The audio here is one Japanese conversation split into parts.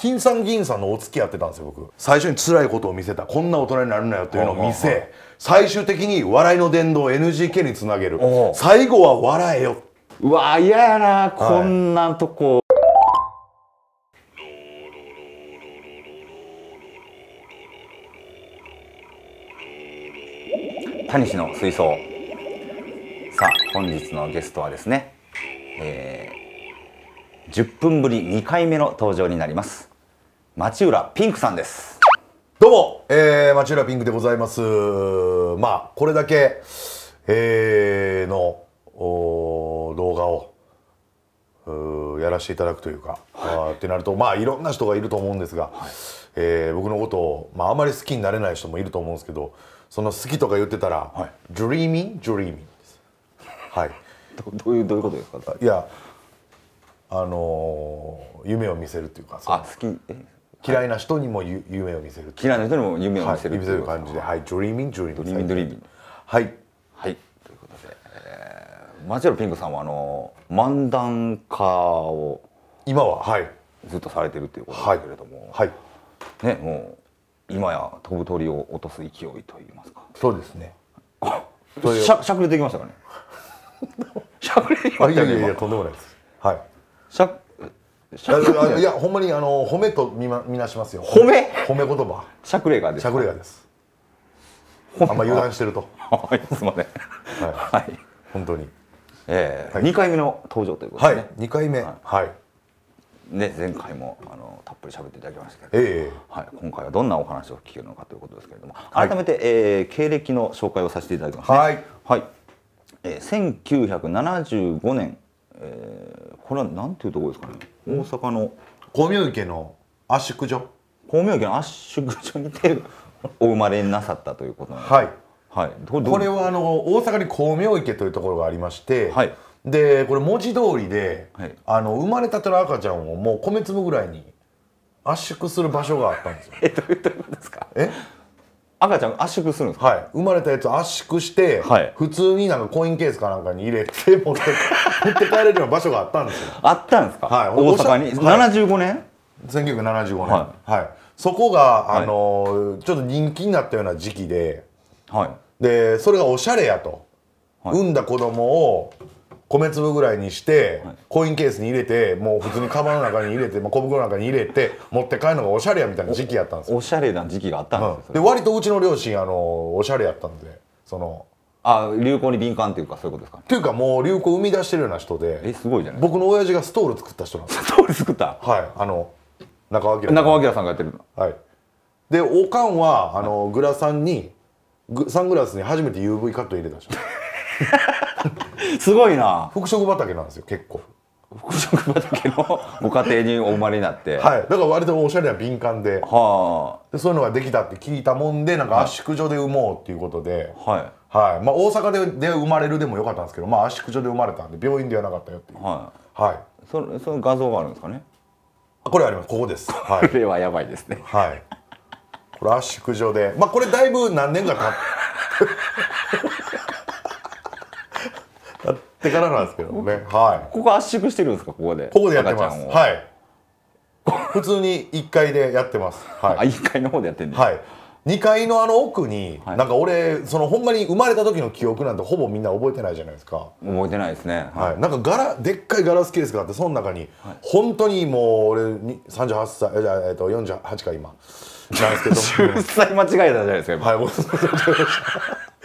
金さん銀さんのお付き合いやってたんですよ僕最初に辛いことを見せたこんな大人になるなよというのを見せ最終的に笑いの殿堂 NGK につなげる最後は笑えようわ嫌やな、こんなとこタニシの水槽さあ本日のゲストはですねえー10分ぶり2回目の登場になります町浦ピンクさんですどうも、えー、町浦ピンクでございますまあこれだけ、えー、のお動画をやらせていただくというか、はい、ってなるとまあいろんな人がいると思うんですが、はい、えー、僕のことを、まあ、あまり好きになれない人もいると思うんですけどその好きとか言ってたら「はい、ドリーミングドリーミング」はいどういうどういうことですかいやあの夢を見せるっていうかあ好き嫌いな人にも夢を見せる嫌いな人にも夢を見せる、とい、う感じではいドリーミンドリーミンドリーミンドリーミンはいはいということで、えー、マチェロピンクさんはあの漫談家を今ははいずっとされてるっていうことですけれどもはい、はい、ねもう今や飛ぶ鳥を落とす勢いと言いますかそうですね しゃしゃくれてきましたかね しゃくれてきましたねいやいやとんでもないですはいししゃゃいやほんまにあの褒めとみ、ま、みなしますよ褒め褒め言葉しゃくれがですしゃくれがですあんま油断してるとは いすいませんはい、はい、本当にええー、はい、2回目の登場ということで、ね、はい、2回目はい、はい、ね前回もあのたっぷり喋っていただきましたけど、えー、はい、今回はどんなお話を聞けるのかということですけれども改めて、はい、えー、経歴の紹介をさせていただきますねはい、はいえー、1975年えこれはなんていうところですかね大阪の光明池の圧縮所光明池の圧縮所にて お生まれなさったということなんですはい、はい、これはあの大阪に光明池というところがありまして、はい、でこれ文字通りで、はい、あの生まれたての赤ちゃんをもう米粒ぐらいに圧縮する場所があったんですよ。えどういうことですかえ赤ちゃん圧縮するんですか、はい、生まれたやつ圧縮して、はい、普通になんかコインケースかなんかに入れて持って持って帰れるような場所があったんですよ あったんですか、はい、大阪に、はい、75年1975年はい、はい、そこが、あのー、ちょっと人気になったような時期で、はい、でそれがおしゃれやと、産んだ子供を米粒ぐらいにして、はい、コインケースに入れてもう普通にカバンの中に入れて、まあ、小袋の中に入れて持って帰るのがおしゃれやみたいな時期やったんですよおしゃれな時期があったんですよ、うん、で割とうちの両親あのおしゃれやったんでそのあ流行に敏感っていうかそういうことですか、ね、っていうかもう流行を生み出してるような人でえすごいじゃない僕の親父がストール作った人なんですストール作ったはいあの中尾明中脇明さんがやってるはいでおかんはあの、はい、グラさんにサングラスに初めて UV カット入れた人 すごいな服飾畑なんですよ結構服飾畑のご家庭にお生まれになってはいだから割とおしゃれは敏感で,、はあ、でそういうのができたって聞いたもんでなんか圧縮所で産もうっていうことで、はいはいまあ、大阪でで生まれるでもよかったんですけど、まあ、圧縮所で生まれたんで病院ではなかったよっていうはい、はい、そその画像があるんですかねこれありますここです、はい、これはやばいですねはいこれ圧縮所でまあこれだいぶ何年か経ってってからなんですけどもね。はい。ここ圧縮してるんですかここで。ここでやってます。はい。普通に一階でやってます。はい。あ1階の方でやってんね。はい。二階のあの奥に、なんか俺そのほんまに生まれた時の記憶なんてほぼみんな覚えてないじゃないですか覚えてないですね、はい、なんかガラでっかいガラスケースがあってその中に、本当にもう俺三十八歳えっと、四十八か今なんですけど1 歳間違えたじゃないですかはい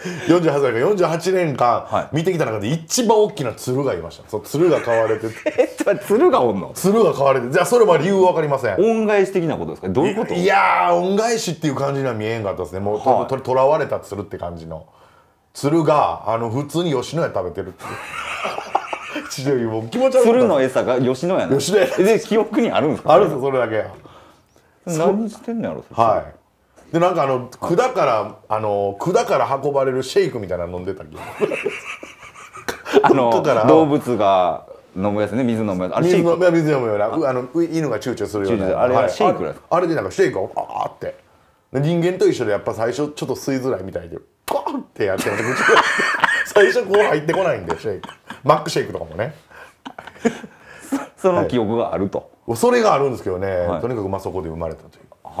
48歳から48年間見てきた中で一番大きな鶴がいましたそう鶴が買われてえっと鶴がおんの鶴が買われてじゃあそれは理由分かりません恩返し的なことですかどういうこといや恩返しっていう感じには見えんかったですねもうととらわれた鶴って感じの鶴があの普通に吉野家食べてるっていう。気持ち悪い鶴の餌が吉野家吉野家で記憶にあるんですかあるぞそれだけ何してんのやろはいでなんかあの管からあの管から運ばれるシェイクみたいなの飲んでたけどあの動物が飲むやつね水飲むやつあ水飲むや水飲むようなあの犬が躊躇するようなあれ、はい、シェイクかあれでなんかシェイクをあーって人間と一緒でやっぱ最初ちょっと吸いづらいみたいでパーンってやっても 最初こう入ってこないんでシェイクマックシェイクとかもねその記憶があると、はい、それがあるんですけどね、はい、とにかくまあそこで生まれたという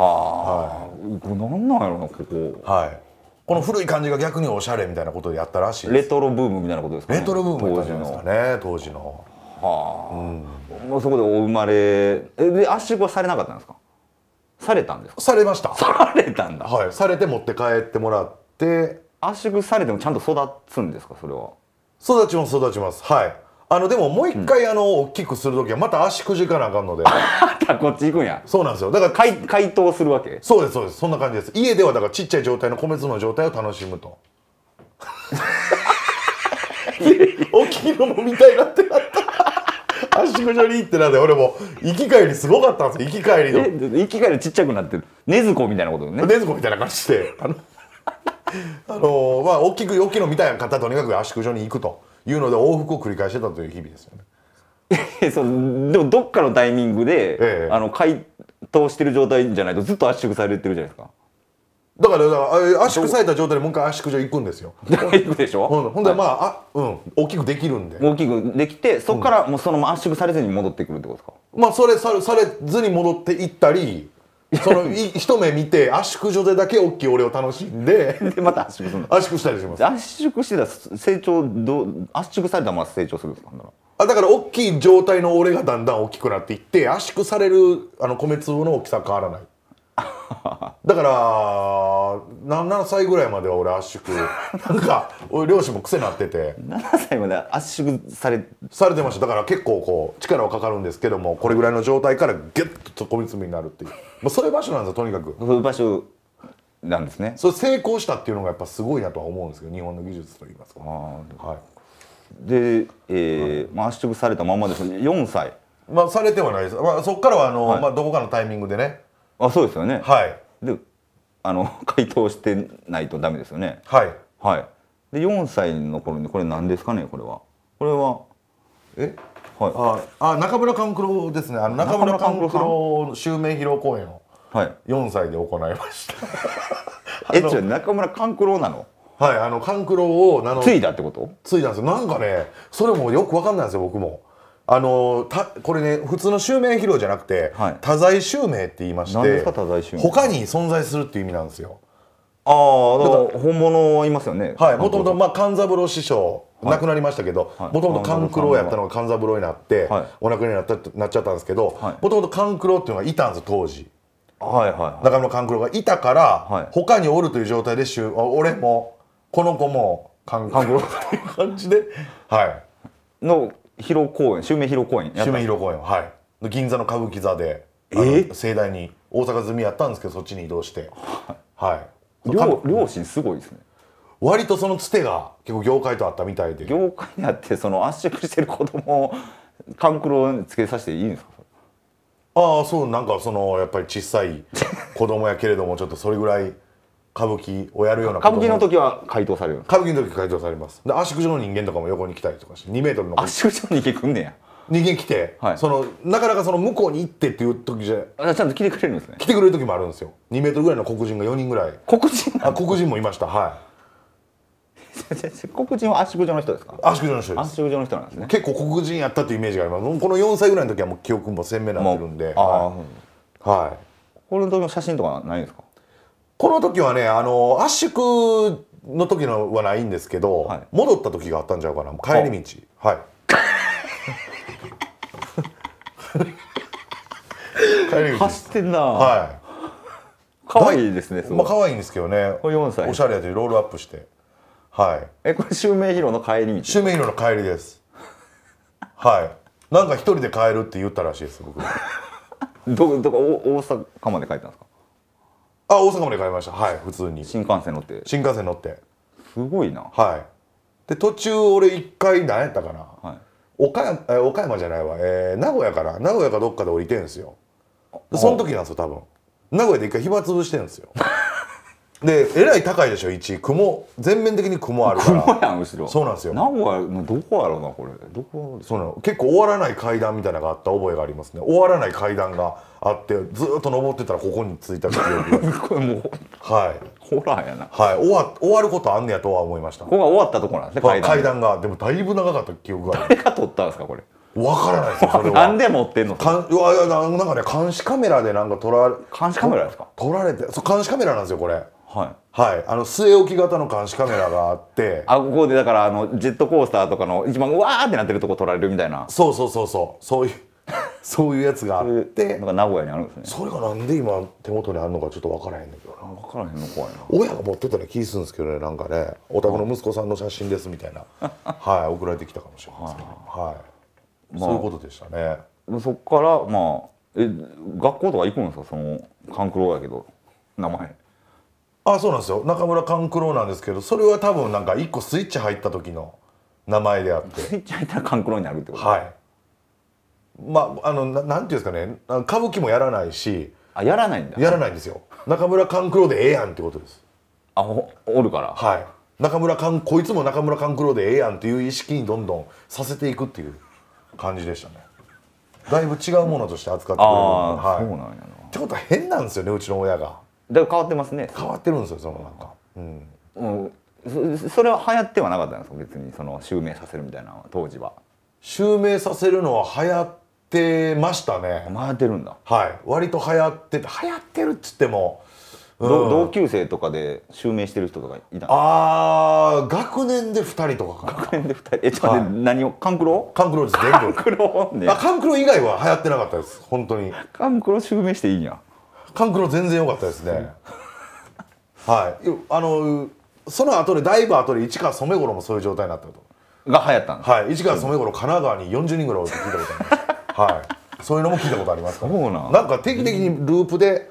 はあ、はい、なんやろなここはいこの古い感じが逆におしゃれみたいなことでやったらしいレトロブームみたいなことですか、ね、レトロブーム当時のね当時のはあ、うん、そこでお生まれえで圧縮はされなかったんですかされたんですかされましたされたんだはいされて持って帰ってもらって圧縮されてもちゃんと育つんですかそれは育ちます育ちますはいあのでももう一回あの大きくする時はまた足くじかなあかんのでこっち行くんやそうなんですよだから解解凍するわけそうですそうですそんな感じです家ではだからちっちゃい状態の米粒の状態を楽しむと大きいのもみたいなってなった足くじょりってなんで俺も生き返りすごかったんですよ生き返りの生き返りちっちゃくなってるねずこみたいなことねねずこみたいな感じであのあのー、まあ大きく大きいの見たい方とにかく圧縮所に行くというので往復を繰り返してたという日々ですよね。そのでもどっかのタイミングで、ええ、あの回答してる状態じゃないとずっと圧縮されてるじゃないですか。だからだから圧縮された状態でもう一回圧縮場行くんですよ。行くでしょ、うん、ほんでまあはい、あうん、大きくできるんで大きくできてそこからもうそのまま圧縮されずに戻ってくるってことですか、うん、まあそれされされずに戻っていったりその一目見て圧縮所でだけ大きい俺を楽しんででまた圧縮するの圧縮したりします圧縮してたら成長ど圧縮されたまま成長するんですかあだから大きい状態の俺がだんだん大きくなっていって圧縮されるあの米粒の大きさ変わらないだから7歳ぐらいまでは俺圧縮 なんか俺両親も癖になってて7歳まで圧縮されされてましただから結構こう力はかかるんですけどもこれぐらいの状態からギュッと突っ込みになるっていう、まあ、そういう場所なんですよとにかくそういう場所なんですねそれ成功したっていうのがやっぱすごいなとは思うんですけど日本の技術といいますかはいで、えーまあ、圧縮されたままですね4歳まあされてはないです、まあ、そこからはあの、はい、まあ、どこかのタイミングでねあそうですよねはいであの回 答してないとダメですよねはいはいで4歳の頃にこれ何ですかねこれはこれはえはいああ中村勘九郎ですねあの中村勘九郎襲名披露公演をはい4歳で行いました えっじゃ中村勘九郎なのはいあの勘九郎を名継いだってこと継いだんですよなんかねそれもよく分かんないんですよ僕もあのたこれね普通の襲名披露じゃなくて、はい、多罪襲名って言いまして他に存在するっていう意味なんですよ。ああだから本物いますよね。はいもともとまあ勘三郎師匠亡くなりましたけどもともと勘九郎やったのが勘三郎になって、はい、お亡くなりになったなっちゃったんですけどもともと勘九郎っていうのがいたんです当時。はいはいはい、中村勘九郎がいたから、はい、他におるという状態で俺もこの子も勘九郎という感じで、はい、の広公園襲名広公園襲名広公園はい銀座の歌舞伎座で盛大に大阪住みやったんですけどそっちに移動して はい両両親すごいですね割とそのつてが結構業界とあったみたいで業界にあってその圧縮してる子供を勘九郎につけさせていいんですかああそうなんかそのやっぱり小さい子供やけれどもちょっとそれぐらい歌舞伎をやるような歌舞伎の時は回答される歌舞伎の時回答されますで圧縮状の人間とかも横に来たりとかして2メートルの圧縮状の人間来んねや人間来て、はい、そのなかなかその向こうに行ってっていう時じゃあちゃんと来てくれるんですね来てくれる時もあるんですよ2メートルぐらいの黒人が4人ぐらい黒人あ黒人もいましたはい 黒人は圧縮状の人ですか圧縮状の人圧縮状の人なんですね結構黒人やったっていうイメージがありますこの4歳ぐらいの時はもう記憶も鮮明になってるんではい、はい、これの時の写真とかないんですかこの時はねあの圧縮の時のはないんですけど、はい、戻った時があったんちゃうかな帰り道はい 帰り道走ってんなはい可愛いですねまあ可愛いんですけどね4歳おしゃれやとロールアップしてはいえこれ襲名披露の帰り道襲名披露の帰りですはいなんか一人で帰るって言ったらしいです僕ど どこ大阪まで帰ったんですかあ大阪まで帰りましたはい普通に新幹線乗って新幹線乗ってすごいなはいで途中俺一回何やったかな、はい、岡山え岡山じゃないわ、えー、名古屋から名古屋かどっかで降りてんすよその時なんですよ多分名古屋で一回暇つぶしてんですよ でえらい高いでしょ1雲全面的に雲あるから雲やん後ろそうなんですよ名古屋どこやろうなこれどこそうなの結構終わらない階段みたいなのがあった覚えがありますね終わらない階段があってずっと登ってたらここに着いた記憶 これもうはいホラーやなはい終わ終わることあんねやとは思いましたここが終わったとこなんですね階段階段がでもだいぶ長かった記憶がある誰が撮ったんですかこれわからないですよそれは何で持ってんのかんうわなんかね監視カメラでなんか撮ら監視カメラですか撮られてそう監視カメラなんですよこれはい、はい、あの据え置き型の監視カメラがあってあここでだからあのジェットコースターとかの一番うわーってなってるとこ撮られるみたいなそうそうそうそうそういう そういうやつがあってなんか名古屋にあるんですねそれがなんで今手元にあるのかちょっと分からへんねけどな分からへんの怖いな親が持ってたら気するんですけどねなんかねお宅の息子さんの写真ですみたいな はい送られてきたかもしれないですけど、はい、そういうことでしたねそっからまあえ学校とか行くんですかその勘九郎やけど名前あそうなんですよ中村勘九郎なんですけどそれは多分なんか1個スイッチ入った時の名前であってスイッチ入ったら勘九郎になるってことはいまああのななんていうんですかね歌舞伎もやらないしあやらないんだやらないんですよ中村勘九郎でええやんってことですあおおるからはい中村勘こいつも中村勘九郎でええやんっていう意識にどんどんさせていくっていう感じでしたねだいぶ違うものとして扱ってくれる、ん、はい、そうなんやなってことは変なんですよねうちの親が。だ変わってますね変わってるんですよそのなんかうん、うん、そそれは流行ってはなかったんですか別にその襲名させるみたいな当時は襲名させるのは流行ってましたね回ってるんだはい割と流行って流行ってるっつっても、うん、同級生とかで襲名してる人とかいたああ学年で2人とか学年で2人えちょっとはい、何を勘九郎勘九郎クロです全部カンクね、あカン以外は流行ってなかったです本当に勘九郎襲名していいんや勘九郎全然良かったですねはいあのその後でだいぶ後で市川染五郎もそういう状態になったとが流行ったんはい市川染五郎神奈川に40人ぐらいおいって聞いたことありますはいそういうのも聞いたことありますからそうなんなんか定期的にループで、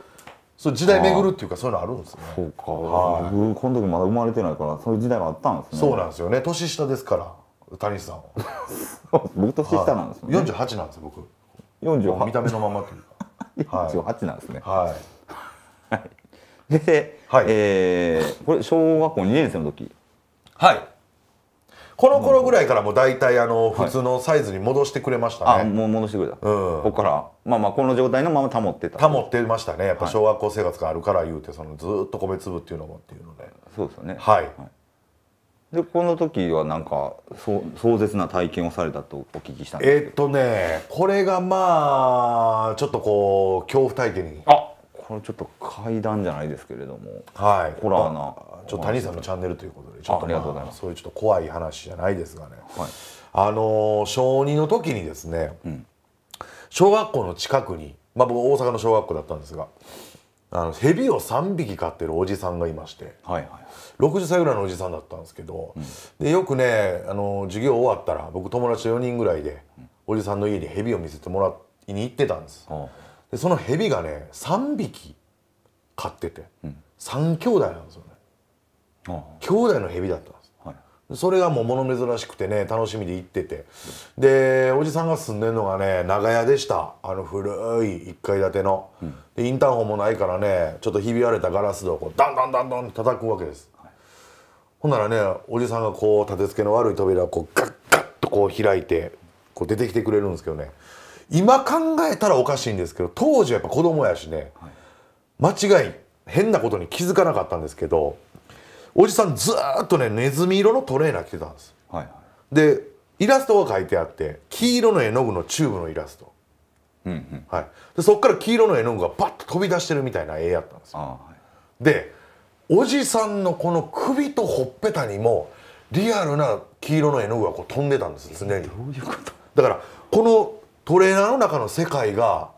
そう時代巡るっていうかそういうのあるんですねそうか、はい、この時まだ生まれてないからそういう時代があったんですねそうなんですよね年下ですから谷さん 僕年下なんですよ、ね、48なんですよ僕48見た目のままていう一応8なんですね。はい。はい、で、はい、えー、これ小学校2年生の時。はい。この頃ぐらいからもう大体あの普通のサイズに戻してくれましたね、はい、あもう戻してくれた、うん、ここからまあまあこの状態のまま保ってた保ってましたねやっぱ小学校生活があるからいうてそのずっと米粒っていうのもっていうので、そうですよねはい、はいでこの時はなんか壮絶な体験をされたとお聞きしたんですえっとねこれがまあちょっとこう恐怖体験にあこれちょっと階段じゃないですけれどもはいホラーなちょっと谷さんのチャンネルということでちょっと、まあ、ありがとうございますそういうちょっと怖い話じゃないですがね、はい、あの小2の時にですね、うん、小学校の近くにまあ僕大阪の小学校だったんですがあの蛇を3匹飼ってるおじさんがいまして、はいはい、60歳ぐらいのおじさんだったんですけど、うん、でよくねあの授業終わったら僕友達と4人ぐらいで、おじさんの家に蛇を見せてもらいに行ってたんです、うん、でその蛇がね3匹飼ってて、うん、3兄弟なんですよね、うん、兄弟の蛇だったそれがもう物珍しくてね楽しみで行っててでおじさんが住んでるのがね長屋でしたあの古い1階建ての、うん、でインターホンもないからねちょっとひび割れたガラス戸をこうダンダンダンダンって叩くわけです、はい、ほんならねおじさんがこう立て付けの悪い扉をこうガッガッとこう開いてこう出てきてくれるんですけどね今考えたらおかしいんですけど当時はやっぱ子供やしね、はい、間違い変なことに気づかなかったんですけどおじさんずっとねネズミ色のトレーナー着てたんです、はいはい、でイラストが書いてあって黄色の絵の具のチューブのイラスト、うんうんはい、でそっから黄色の絵の具がバッと飛び出してるみたいな絵やったんですよ、はい、でおじさんのこの首とほっぺたにもリアルな黄色の絵の具がこう飛んでたんです常にどういうことだからこのトレーナーの中の世界が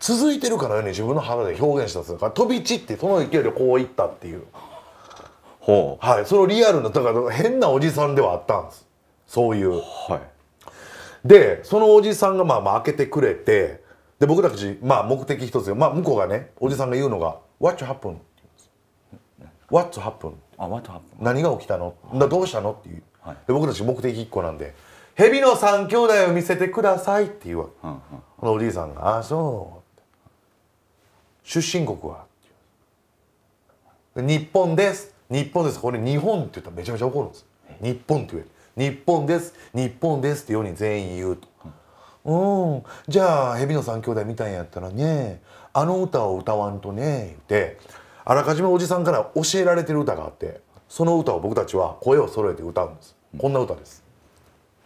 続いてるかのように自分の肌で表現したんですから飛び散ってその勢いでこういったっていう。はい、そのリアルなだから変なおじさんではあったんですそういう。はい、でそのおじさんがまあまあ開けてくれてで僕たち、まあ、目的一つで、まあ、向こうがねおじさんが言うのが「What happened?」What happened? あ What happened? 何が起きたの、はい、どうしたのっていう、はい、で僕たち目的一個なんで「蛇の三兄弟を見せてください」って言うわけ、うんうん、このおじいさんが「ああそう」出身国は?」日本です」日本ですこれ日本って言ったらめちゃめちゃ怒るんです日本って言え日本です日本ですって4人全員言うと、うん、じゃあ蛇の三兄弟みたいやったらねあの歌を歌わんとね言ってあらかじめおじさんから教えられてる歌があってその歌を僕たちは声を揃えて歌うんです、こんな歌です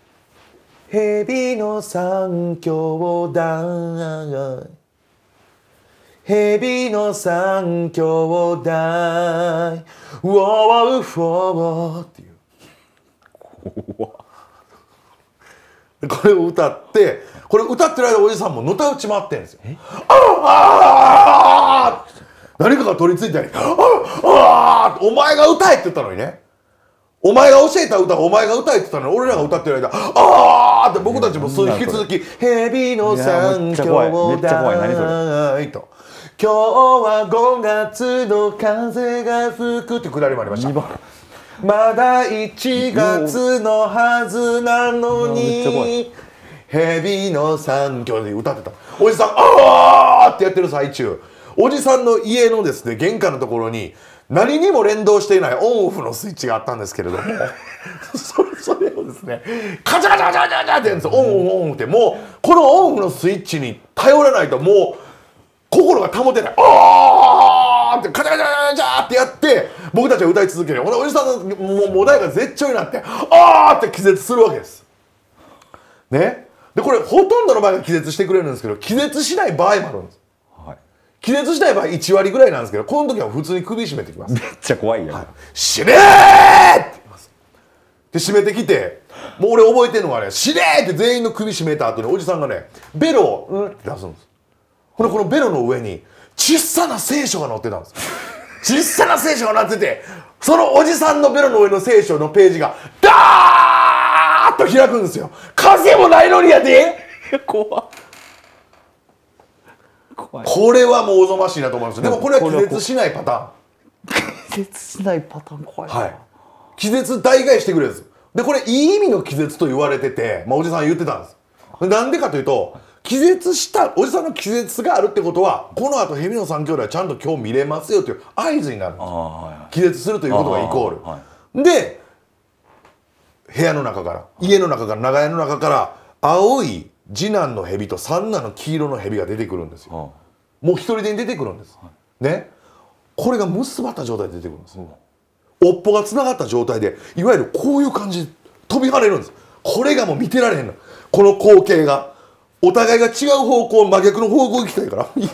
「蛇の三兄弟」蛇の三兄弟、ウォーウォーフォーっていう。怖これを歌って、これ歌ってる間おじさんものたうち回ってんですよ。あああ何かが取り付いたり、ああお前が歌えって言ったのにね。お前が教えた歌お前が歌えって言ったのに、俺らが歌ってる間、ああって僕たちもそう引き続き、蛇の三兄弟と。今日は5月の風が吹くってくだりもありましたまだ1月のはずなのに蛇の三曲で歌ってたおじさん「ああ!」ってやってる最中おじさんの家のですね玄関のところに何にも連動していないオンオフのスイッチがあったんですけれども それそれをですねカチャカチャカチャカチャってやるんですオンオンオンってもうこのオンオフのスイッチに頼らないともう。心が保てない。あーってカチャカチャカチャってやって、僕たちは歌い続ける。おじさんのもう、もだえが絶頂になって、あーって気絶するわけです。ね。で、これほとんどの場合は気絶してくれるんですけど、気絶しない場合もあるんです。はい、気絶しない場合1割ぐらいなんですけど、この時は普通に首絞めてきます。めっちゃ怖いよ、はい、死ねーって言います。で、締めてきて、もう俺覚えてるのはね、死ねーって全員の首絞めた後におじさんがね、ベロを、うんって出すんです。ほんでこのベロの上に小さな聖書が載ってたんです小さな聖書が載っててそのおじさんのベロの上の聖書のページがダーッと開くんですよ風もないのにやで怖怖いこれはもうおぞましいなと思いますでもこれは気絶しないパターン気絶しないパターン怖いな、はい、気絶大概してくれるんですでこれいい意味の気絶と言われてて、まあ、おじさん言ってたんですなんでかというと気絶したおじさんの気絶があるってことはこの後ヘビの3兄弟はちゃんと今日見れますよっていう合図になるんですはい、気絶するということがイコール、はい、で部屋の中から家の中から長屋の中から青い次男のヘビと三男の黄色のヘビが出てくるんですよもう一人で出てくるんです、はい、ねこれが結ばった状態で出てくるんです、うん、尾っぽがつながった状態でいわゆるこういう感じで飛び跳ねるんですこれがもう見てられへんのこの光景がお互いが違う方向真逆の方向行きたいから 行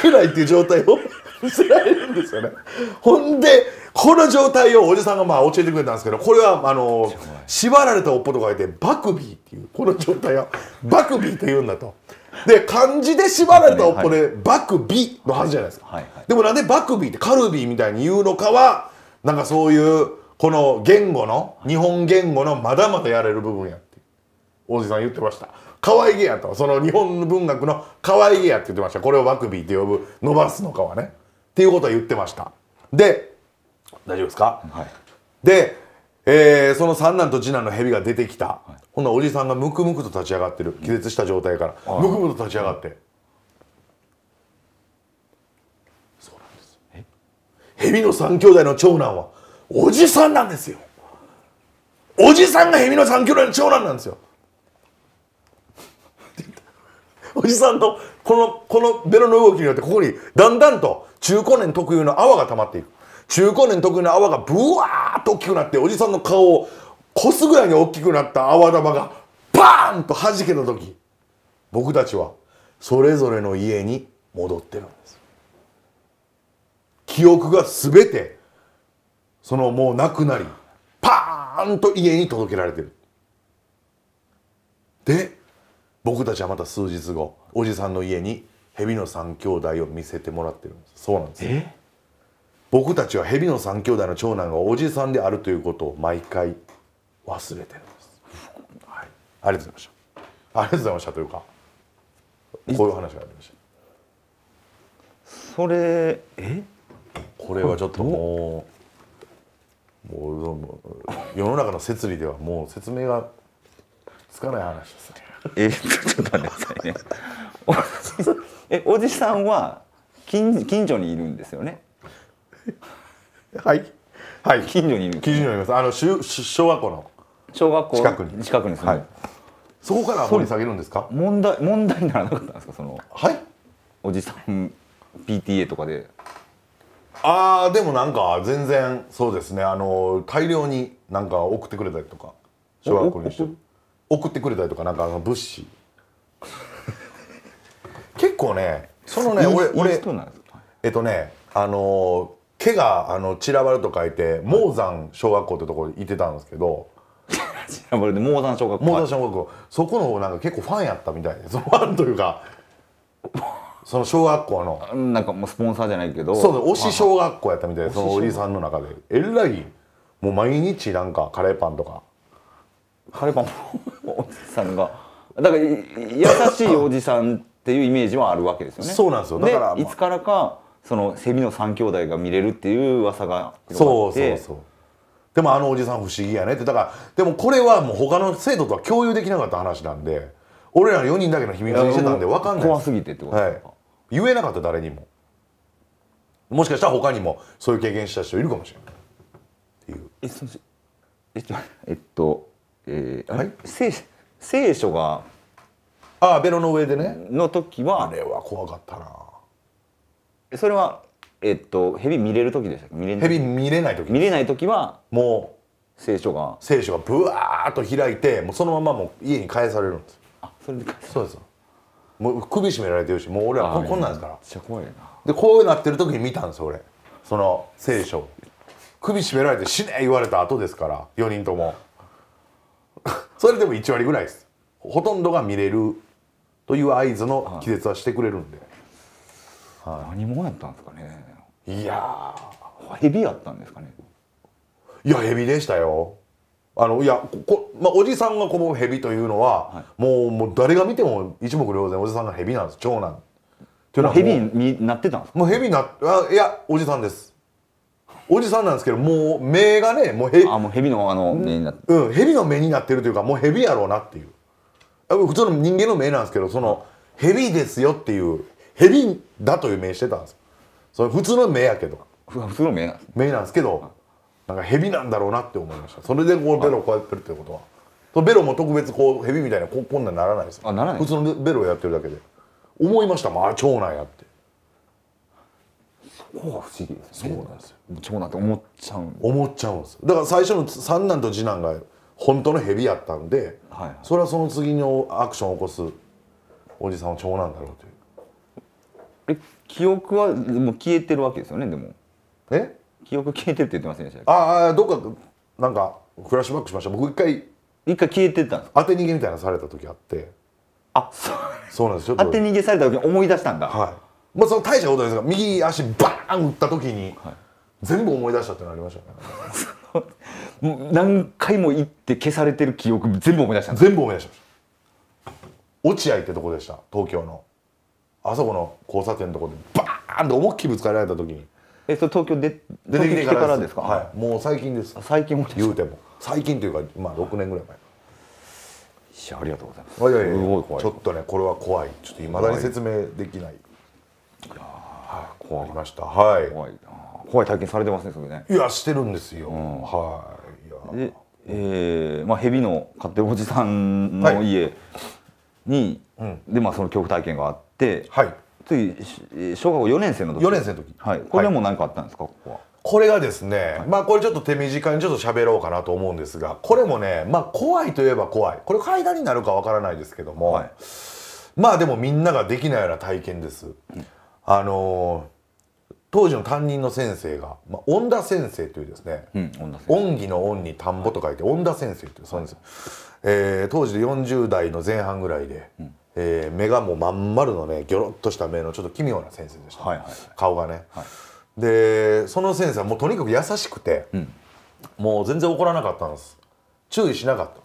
けないっていう状態を 見せられるんですよねほんでこの状態をおじさんがまあ教えてくれたんですけどこれはあの縛られたおっぽと書いてバクビーっていうこの状態はバクビーと言うんだと。で漢字で縛られたおっぽで、バクビーのはずじゃないですか、はいはい、でもなんでバクビーってカルビーみたいに言うのかはなんかそういうこの言語の日本言語のまだまだやれる部分やっておじさん言ってました。可愛げやとその日本文学の可愛げやって言ってましたこれをバクビーって呼ぶ伸ばすのかはねっていうことは言ってましたで大丈夫ですか、はい、で、えー、その三男と次男の蛇が出てきた、はい、ほんなおじさんがムクムクと立ち上がってる気絶した状態から、うん、ムクムクと立ち上がって、そうなんです蛇の三兄弟の長男はおじさんなんですよおじさんが蛇の三兄弟の長男なんですよおじさんのこの、このベロの動きによって、ここにだんだんと中高年特有の泡が溜まっていく。中高年特有の泡がブワーッと大きくなって、おじさんの顔をこすぐらいに大きくなった泡玉が、バーンと弾けた時、僕たちはそれぞれの家に戻ってるんです。記憶が全て、そのもうなくなり、パーンと家に届けられてる。で僕たちはまた数日後おじさんの家に蛇の三兄弟を見せてもらってるんですそうなんです僕たちは蛇の三兄弟の長男がおじさんであるということを毎回忘れてるんです、はい、ありがとうございましたありがとうございましたというかこういう話がありましたそれえこれはちょっともうもう世の中の説理ではもう説明がつかない話ですねえっとちょっと待ってくださいね えおじさんは近近所にいるんですよねはいはい近所にいる、近所にいますあの小学校の小学校近くに近くに、ね、はい、そこから掘り下げるんですか問題問題にならなかったんですかそのはいおじさん PTA とかでああ、でもなんか全然そうですねあの大量になんか送ってくれたりとか小学校にして送ってくれたりとかなんかあの物資 結構ねそのね俺俺えっとねあの毛があの散らばると書いて毛山小学校ってところに行ってたんですけど、散らばるで毛山小学校毛山小学校そこのなんか結構ファンやったみたいで そのファンというかその小学校のなんかもうスポンサーじゃないけどそう推し小学校やったみたいでそのおじさんの中でえらいもう毎日なんかカレーパンとかカレーパンさんがだから優しいおじさんっていうイメージはあるわけですよねそうなんですよだから、まあ、いつからかそのセミの3兄弟が見れるっていう噂がそうそうそうでもあのおじさん不思議やねってだからでもこれはもう他の生徒とは共有できなかった話なんで俺ら4人だけの秘密にしてたんで分かんない怖すぎてってことですか、はい、言えなかった誰にももしかしたら他にもそういう経験した人いるかもしれないっていうえっえっとえっとえあれ、はい、聖聖書がああベロの上でねの時はあれは怖かったなそれはえっと蛇見れる時でしたっけ見れ蛇見れない時見れない時はもう聖書が聖書がブワーッと開いてもうそのままもう家に返されるんですあそれで返すそうですもう首絞められてるしもう俺はここんなんですからめっちゃ怖いなでこうなってる時に見たんですよ俺その聖書首絞められて死ね言われた後ですから4人ともそれでも1割ぐらいですほとんどが見れるという合図の気絶はしてくれるんで、はい、何者やったんですかねいやヘビやったんですかねいやヘビでしたよあのいやこまあ、おじさんがこのヘビというのは、はい、もうもう誰が見ても一目瞭然おじさんがヘビなんです長男っていうのはヘビになってたんですかもうヘビなあいやおじさんですおじさんなんですけどもう目がねもうへあ蛇のあの目になってうん蛇の目になってるというかもう蛇やろうなっていう普通の人間の目なんですけどその蛇ですよっていう蛇だという目してたんですそれ普通の目やけど普通の目なんです目なんですけどなんか蛇なんだろうなって思いましたそれでこうベロこうやってるってことはそのベロも特別こう蛇みたいなここんなんならないですあならない普通のベロをやってるだけで思いましたまあ長男やってこが不思議ですねそうなんですよ長男って思っちゃうん思っちゃうんですだから最初の三男と次男が本当の蛇やったんで、はいはい、それはその次のアクションを起こすおじさんは長男だろうというえ記憶はもう消えてるわけですよねでもえ記憶消えてるって言ってませんでしたああどっかなんかフラッシュバックしました僕一回一回消えてたんです当て逃げみたいなされた時あってあそうそうなんですよ当て逃げされた時に思い出したんだはいまあ、その大したことですが右足バーン打った時に、はい、全部思い出したってなりましたね 何回も行って消されてる記憶全部思い出した全部思い出しました落合ってとこでした東京のあそこの交差点のとこでバーンと思いっきりぶつかられた時にえそれ東京で出てきてからですかはいもう最近です最近も言うても最近というかまあ6年ぐらい前ありがとうございます。いやいやいやちょっとねこれは怖い。ちょっといまだに説明できない。ましたはい怖い怖い体験されてますねそれねいやしてるんですよ、うん、はいでえー、まあ蛇の飼ってるおじさんの家に、はい、でまあその恐怖体験があってはいい小学校4年生の時4年生の時はいこれも何かあったんですか、はい、ここはこれがですね、まあこれちょっと手短にちょっと喋ろうかなと思うんですがこれもねまあ怖いといえば怖いこれ階段になるかわからないですけども、はい、まあでもみんなができないような体験です、うん、あの当時の担任の先生が、まあ、恩田先生というですね、うん、恩義の恩に田んぼと書いて、はい、恩田先生というそうです、はい、えー、当時で40代の前半ぐらいで、うん、えー、目がもうまん丸のねギョロッとした目のちょっと奇妙な先生でした、はいはいはい、顔がね、はい、でその先生はもうとにかく優しくて、うん、もう全然怒らなかったんです注意しなかった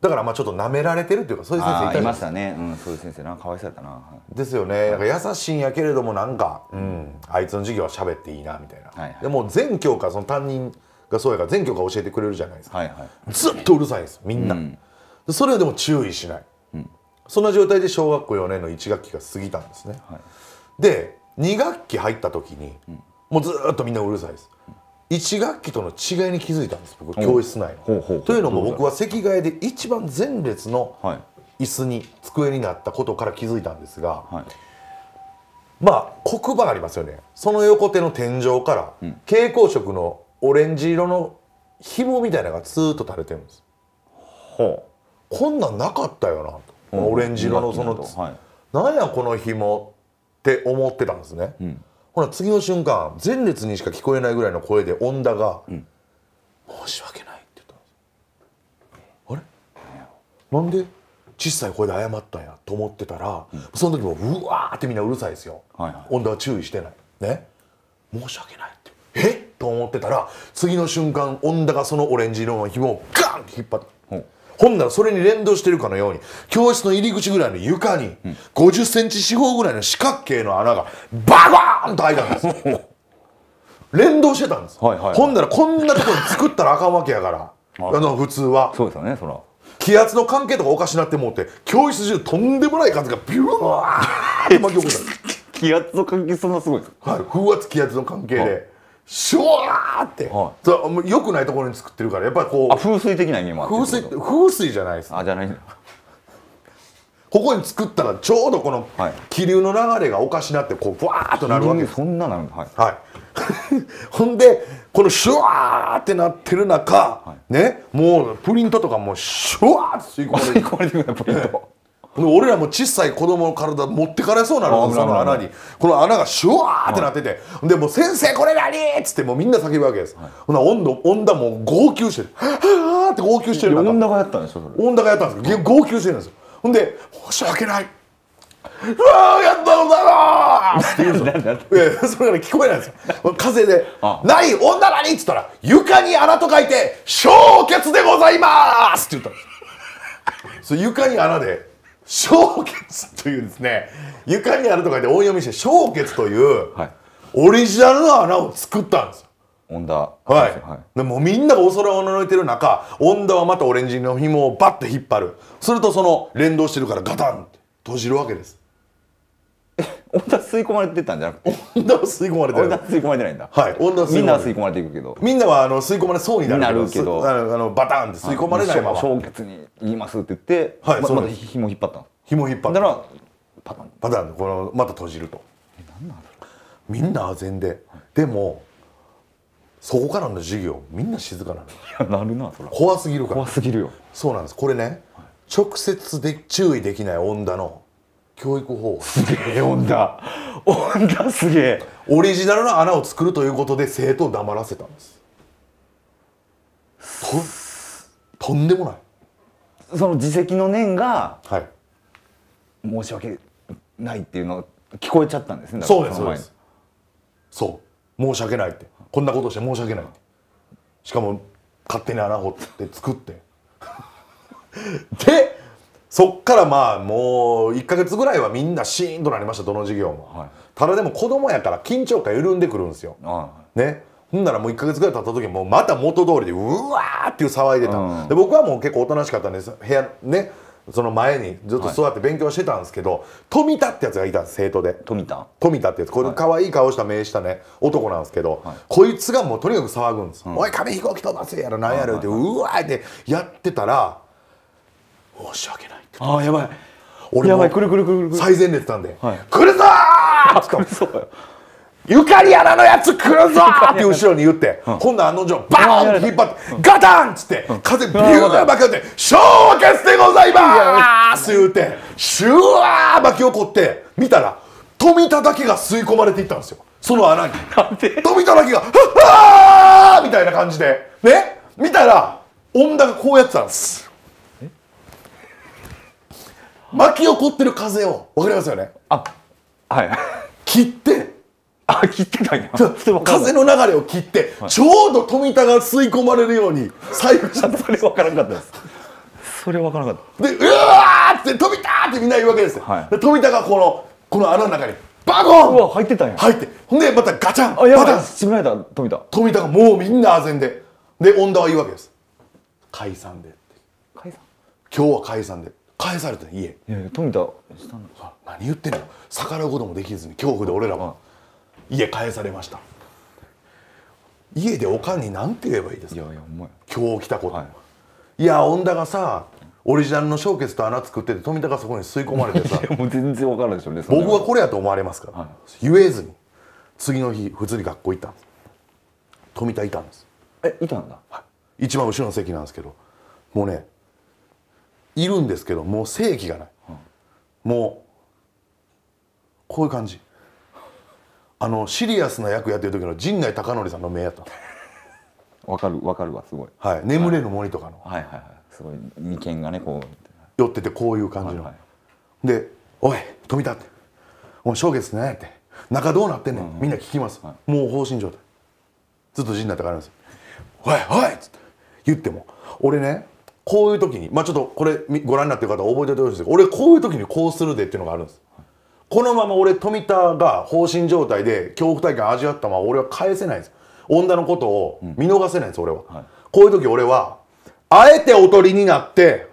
だからまあちょっと舐められてるっていうかそういう先生いましたね、うん、そういう先生なかわいそうやったな、ですよねなんか優しいんやけれどもなんか、うん、あいつの授業は喋っていいなみたいな、はいはい、でも全教科その担任がそうやから全教科教えてくれるじゃないですか、はいはい、ずっとうるさいんですみんな、うん、それはでも注意しない、うん、そんな状態で小学校4年の1学期が過ぎたんですね、はい、で2学期入った時に、もうずっとみんなうるさいです1学期との違いに気づいたんです僕教室内の。というのも僕は席替えで一番前列の椅子に机になったことから気づいたんですが、はい、まあ黒板ありますよねその横手の天井から蛍光色のオレンジ色の紐みたいなのがツーッと垂れてるんです。ほうこんなんなかったよなと、うん、オレンジ色のその、はい、なんやこの紐って思ってたんですね。うんほら次の瞬間前列にしか聞こえないぐらいの声で恩田が、うん「申し訳ない」って言ったんですあれなんで小さい声で謝ったんやと思ってたら、うん、その時もうわーってみんなうるさいですよ、はいはい、恩田は注意してないね申し訳ないってえっと思ってたら次の瞬間恩田がそのオレンジ色の紐をガンって引っ張って。ほんならそれに連動してるかのように教室の入り口ぐらいの床に50センチ四方ぐらいの四角形の穴がババーンと開いたんです連動してたんです、はいはいはい、ほんならこんなところに作ったらあかんわけやからあの普通はそうですよねそら気圧の関係とかおかしなってもうて教室中とんでもない数がビューって巻き起こった 気圧の関係そんなすごいですか、はい、風圧気圧の関係で、シュワーって、はい、そよくないところに作ってるからやっぱりこう風水的な意味もあ風水風水じゃないです、ね、あじゃないここに作ったらちょうどこの気流の流れがおかしなってこうふわーっとなるわけですそんななるはい、はい、ほんでこのシュワーってなってる中、はい、ねもうプリントとかもシュワーって吸い込まれて吸い込まれてくるプリント俺らも小さい子供の体持ってかれそうなのその穴にこの穴がシュワーってなってて、はい、でもう先生これ何っつってもうみんな叫ぶわけです、はい、ほな温度温度も号泣してる「はあ」って号泣してる温度がやったんですよ温度がやったんですよ号泣してるんですよほんで「申し訳ない」うわやったのだろって言うんですよ。それが、ね、聞こえないんですよ。風で、ない女何?」にっつったら、床に穴と書いて、焼血でございますって言ったんですよ。そ床に穴で、小血というですね床にあるとかで音読みして小血という、オリジナルの穴を作ったんですよ。オンダはい、はい、でもみんなが恐れをのいてる中オンダはまたオレンジの紐をバッて引っ張るするとその連動してるからガタンって閉じるわけです温暖吸い込まれてたんじゃなくて温暖吸い込まれてる温暖吸い込まれてないんだはい温暖みんな吸い込まれていくけどみんなはあの吸い込まれそうになるけどあのバタンって吸い込まれないまま正月に言いますって言って、はいままた紐引っ張った紐引っ張ったらパタンパタンこのまた閉じるとえ何なんだろうみんなあぜんで、でもそこからの授業みんな静かなのいやなるなそれ怖すぎるから怖すぎるよそうなんですこれね直接で注意できない温暖の教育法すげえ女女すげえオリジナルの穴を作るということで生徒を黙らせたんですととんでもないその自責の念が、はい、申し訳ないっていうの聞こえちゃったんですねそうですそうですそう申し訳ないってこんなことして申し訳ないってしかも勝手に穴掘って作ってでそっからまあもう1か月ぐらいはみんなシーンとなりましたどの授業も、はい、ただでも子供やから緊張感緩んでくるんですよ、はい、ねほんならもう1か月ぐらい経った時もまた元通りでうわーっていう騒いでた、うん、で僕はもう結構おとなしかったんです部屋ねその前にずっと座って勉強してたんですけど、はい、富田ってやつがいた生徒で富田富田ってやつこれ可愛い顔した目したね男なんですけど、はい、こいつがもうとにかく騒ぐんです「うん、おい紙飛行機飛ばせやろなんやろ」って、うわーってやってたら申し訳ないってああやばい俺やばいくるくるくるくる最前列なんで「はい、来るぞ!」って言ったのゆかりやらのやつ来るぞ って後ろに言って、うん、ほんあの女バーンって引っ張って、うん、ガタンっつって、うん、風ビューガー巻き寄って「昭和決でございます」言うてシュワー巻き起こって見たら富田だけが吸い込まれていったんですよその穴に富田だけが「はっはー!」みたいな感じでね見たら女がこうやってたんです巻き起こってる風をわかりますよねあはい切ってあ切ってたんや風の流れを切って、はい、ちょうど富田が吸い込まれるように左右しそれ分からんかったですそれ分からんかったでうわーって富田ってみんな言うわけですよ、はい、で富田がこのこの穴の中にバコンうわ入ってたんや入ってほんでまたガチャンあやばいめられた富田富田がもうみんなあぜんでで恩田は言うわけです解散で解散今日は解散で返されて家いやいや富何言ってんの逆らうこともできずに恐怖で俺らは家返されました家でおかんに何て言えばいいですかいやいやお前今日来たこと、はい、いや恩田がさオリジナルのショーケースと穴作ってて富田がそこに吸い込まれてさ もう全然分からんでしょうね僕はこれやと思われますから、はい、言えずに次の日普通に学校行ったんです富田いたんですえいたんだ、はい、一番後ろの席なんですけどもうねいるんですけどもう正義がない、うん、もうこういう感じあのシリアスな役やってる時の陣内孝則さんの目やったわかるわかるわすごい、はい、眠れの森とかの、はい、はいはいはいすごい眉間がねこう寄っててこういう感じの、はいはい、で「おい富田」って「おう正月ね」って「中どうなってんねん、うん、みんな聞きます、はい、もう放心状態ずっと陣内孝則です「おいおい」って言っても俺ねこういう時にまあちょっとこれご覧になってる方覚えておいてほしいんですけど俺こういう時にこうするでっていうのがあるんですこのまま俺富田が放心状態で恐怖体験味わったまま俺は返せないんです女のことを見逃せないんです、うん、俺は、はい、こういう時俺はあえておとりになって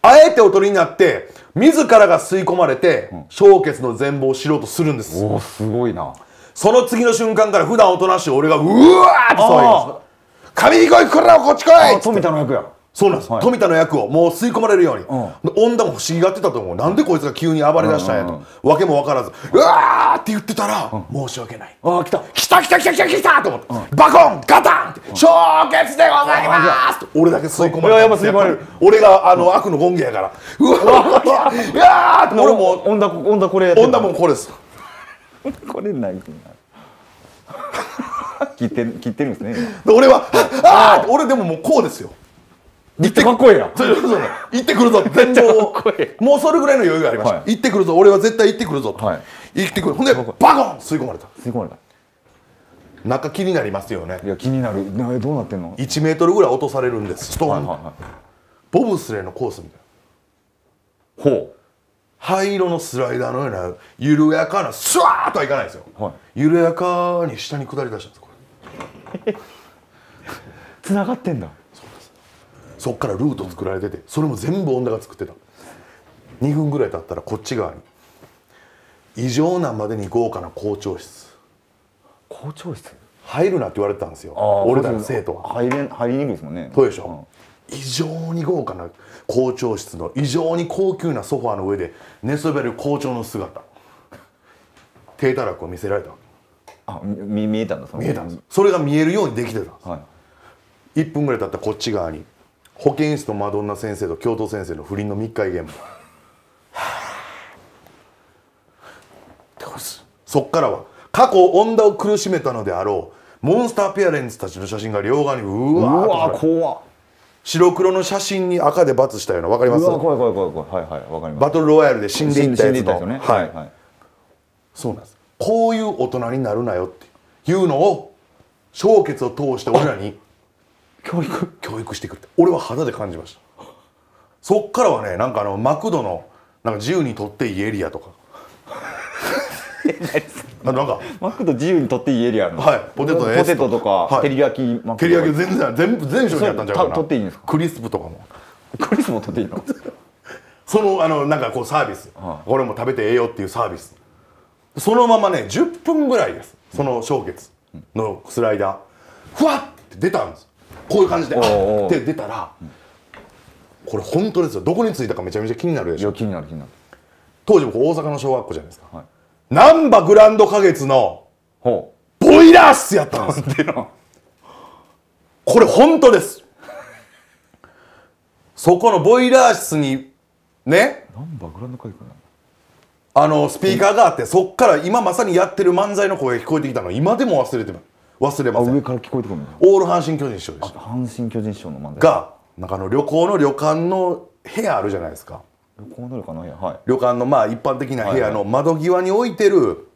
あえておとりになって自らが吸い込まれて、う結の全貌を知ろうとするんですおすごいなその次の瞬間から普段おとなしい俺がうわーって騒ぎます神に来いこらこっち来い富田の役やそうなんです、はい、富田の役をもう吸い込まれるように、うん、女も不思議がってたと思うなんでこいつが急に暴れだしたんやと、うん、わけも分からず、うわーって言ってたら、うん、申し訳ないああ来た来た来た来た来た来たと思って、バコンガタンって、消滅でございます俺だけ吸い込まれるまれる俺があの、悪の権限やからうわーって俺も女女これ女もこれですこれない 切って切ってるんですね俺はああ俺でももうこうですよ行ってかっこいいやそうそう行ってくるぞ 全もうそれぐらいの余裕がありました、はい、行ってくるぞ俺は絶対行ってくるぞと、はい、行ってくるほんでバコン吸い込まれた吸い込まれた中気になりますよねいや気になるなどうなってんの1メートルぐらい落とされるんですストーン、はいはいはい、ボブスレーのコースみたいなほう灰色のスライダーのような緩やかなスワーッとはいかないですよ、はい、緩やかに下に下り出したんですこれ 繋がってんだそっからルート作られててそれも全部女が作ってた2分ぐらい経ったらこっち側に異常なまでに豪華な校長室校長室入るなって言われてたんですよ俺らの生徒は入れ入りにくいですもんねそうでしょ、うん、異常に豪華な校長室の異常に高級なソファーの上で寝そべる校長の姿手たらくを見せられたあ見見えたんだそ見えたんですそれが見えるようにできてた、はい、1分ぐらい経ったらこっち側に保健室とマドンナ先生と教頭先生の不倫の密会現場そっからは過去女を苦しめたのであろうモンスターペアレンツたちの写真が両側にうわ怖白黒の写真に赤で×したような分かります怖い怖い怖い怖いはいはい分かりますバトルロワイヤルで死んでいったやつの、ね、はい、はい、そうなんですこういう大人になるなよっていうのを小結を通して俺らに教育教育してくるって俺は肌で感じましたそっからはねなんかあのマクドのなんか自由に取っていいエリアとか なんかマクド自由に取っていいエリアのはいポテトポテトとか、はい、照り焼きマク照り焼き全然全部全種類やったんじゃないかな取っていいんですかクリスプとかもクリスプも取っていいの そのあのなんかこうサービス、はあ、これも食べてええよっていうサービスそのままね10分ぐらいですその氷月のスライダーふわって出たんですこういう感じでって出たら、これ本当ですよどこに着いたかめちゃめちゃ気になるでしょ気になる気になる当時僕大阪の小学校じゃないですか、難波なんばグランド花月のボイラー室やったんですこれ本当ですそこのボイラー室にねグランド花月あのスピーカーがあってそっから今まさにやってる漫才の声が聞こえてきたの今でも忘れてます忘れません上から聞こえてくるのオール阪神・巨人師匠でした阪神・巨人師匠の漫才がなんかの旅行の旅館の部屋あるじゃないですか旅行の旅館の部屋はい旅館のまあ一般的な部屋の窓際に置いてる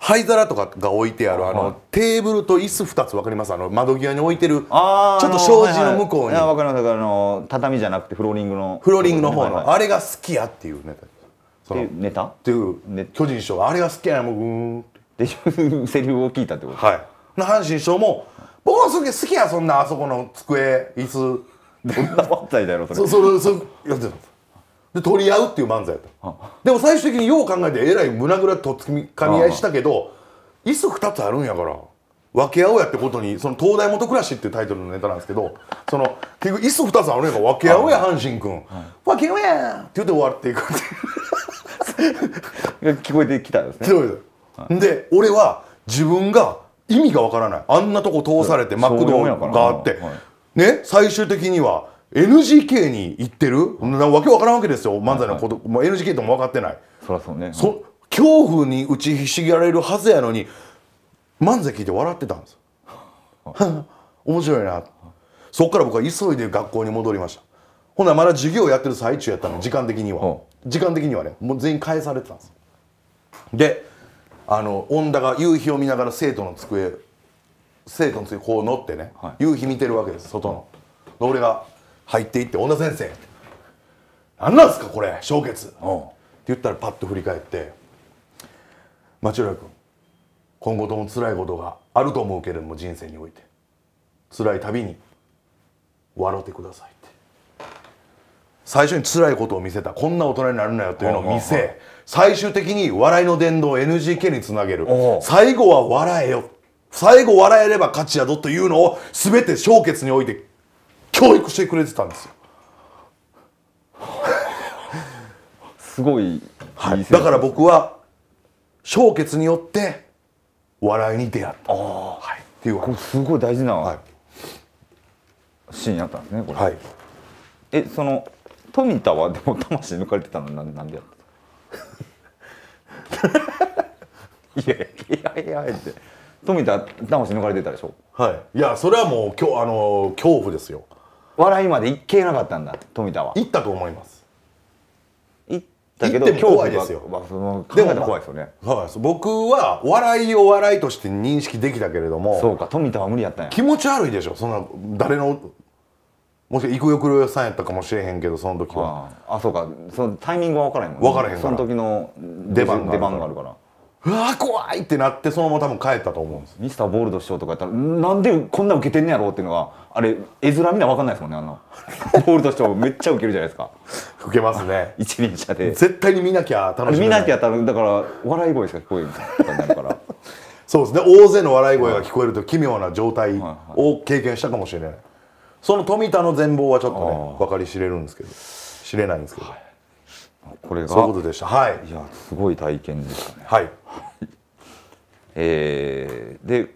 灰皿とかが置いてあるあのテーブルと椅子二つわかりますあの窓際に置いてるちょっと障子の向こうに分かりますだからあの畳じゃなくてフローリングのフローリングの方のあれが好きやっていうネタっていうネタっていう巨人師匠あれが好きやもうグーってでセリフを聞いたってことはい阪神匠も僕はすげ好きやそんなあそこの机椅子どんな漫才だそれそそそやってたで取り合うっていう漫才やったでも最終的によう考えてえらい胸ぐらとっつきかみ合いしたけど椅子2つあるんやから分け合おうやってことにその東大元暮らしっていうタイトルのネタなんですけどその結局椅子2つあるんやから分け合おうや阪神君、分け合おうやって言って終わっていくって 聞こえてきたんですね はい、で俺は自分が意味がわからないあんなとこ通されてマクドがあって、はい、ね最終的には NGK に行ってる、はい、なわけわからんわけですよ漫才のこと、はいはい、NGK とも分かってないそそうねそ恐怖に打ちひしられるはずやのに漫才聞いて笑ってたんです 面白いなそっから僕は急いで学校に戻りましたほんならまだ授業やってる最中やったの時間的には時間的にはねもう全員返されてたんですであの恩田が夕日を見ながら生徒の机生徒の机こう乗ってね、はい、夕日見てるわけです外ので俺が入っていって「恩田先生何なんすかこれ氷結、うん」って言ったらパッと振り返って「町浦君今後とも辛いことがあると思うけれども人生において辛い旅に笑ってください」最初に辛いことを見せたこんな大人になるなよというのを見せ最終的に笑いの殿堂 NGK につなげる最後は笑えよ最後笑えれば勝ちやぞというのを全て小決において教育してくれてたんですよ。すごい、はい、だから僕は小決によって笑いに出会った。はい、っていうこれすごい大事な、はい、シーンやったんですねこれ。はい、えその富田はでも魂抜かれてたのなんなんでやった いやいやいやいや富田魂抜かれてたでしょはいいやそれはもうきょあの恐怖ですよ笑いまでいけなかったんだ富田は行ったと思います行ったけど怖いですよ、まあ、その怖いですよね、まあ、はい、僕は笑いを笑いとして認識できたけれどもそうか富田は無理やったんや気持ち悪いでしょそんな誰のもし行くよくるさんやったかもしれへんけどその時はああそうかそのタイミングは分からへんもん、ね、分からへんからその時の出番が出番があるからうわ怖いってなってそのまま多分帰ったと思うんですミスターボールド師匠とかやったらなんでこんな受けてんねやろうっていうのはあれ絵面見な分かんないですもんねあの ボールド師匠めっちゃ受けるじゃないですか受けますね 一輪車で絶対に見なきゃ楽しい見なきゃ多分だから笑い声しか聞こえんみたいになるから そうですね大勢の笑い声が聞こえると奇妙な状態を経験したかもしれない、はいはいその富田の全貌はちょっとね分かり知れるんですけど知れないんですけど、はい、これがそういうことでしたはいいやすごい体験でしたねはい えー、で、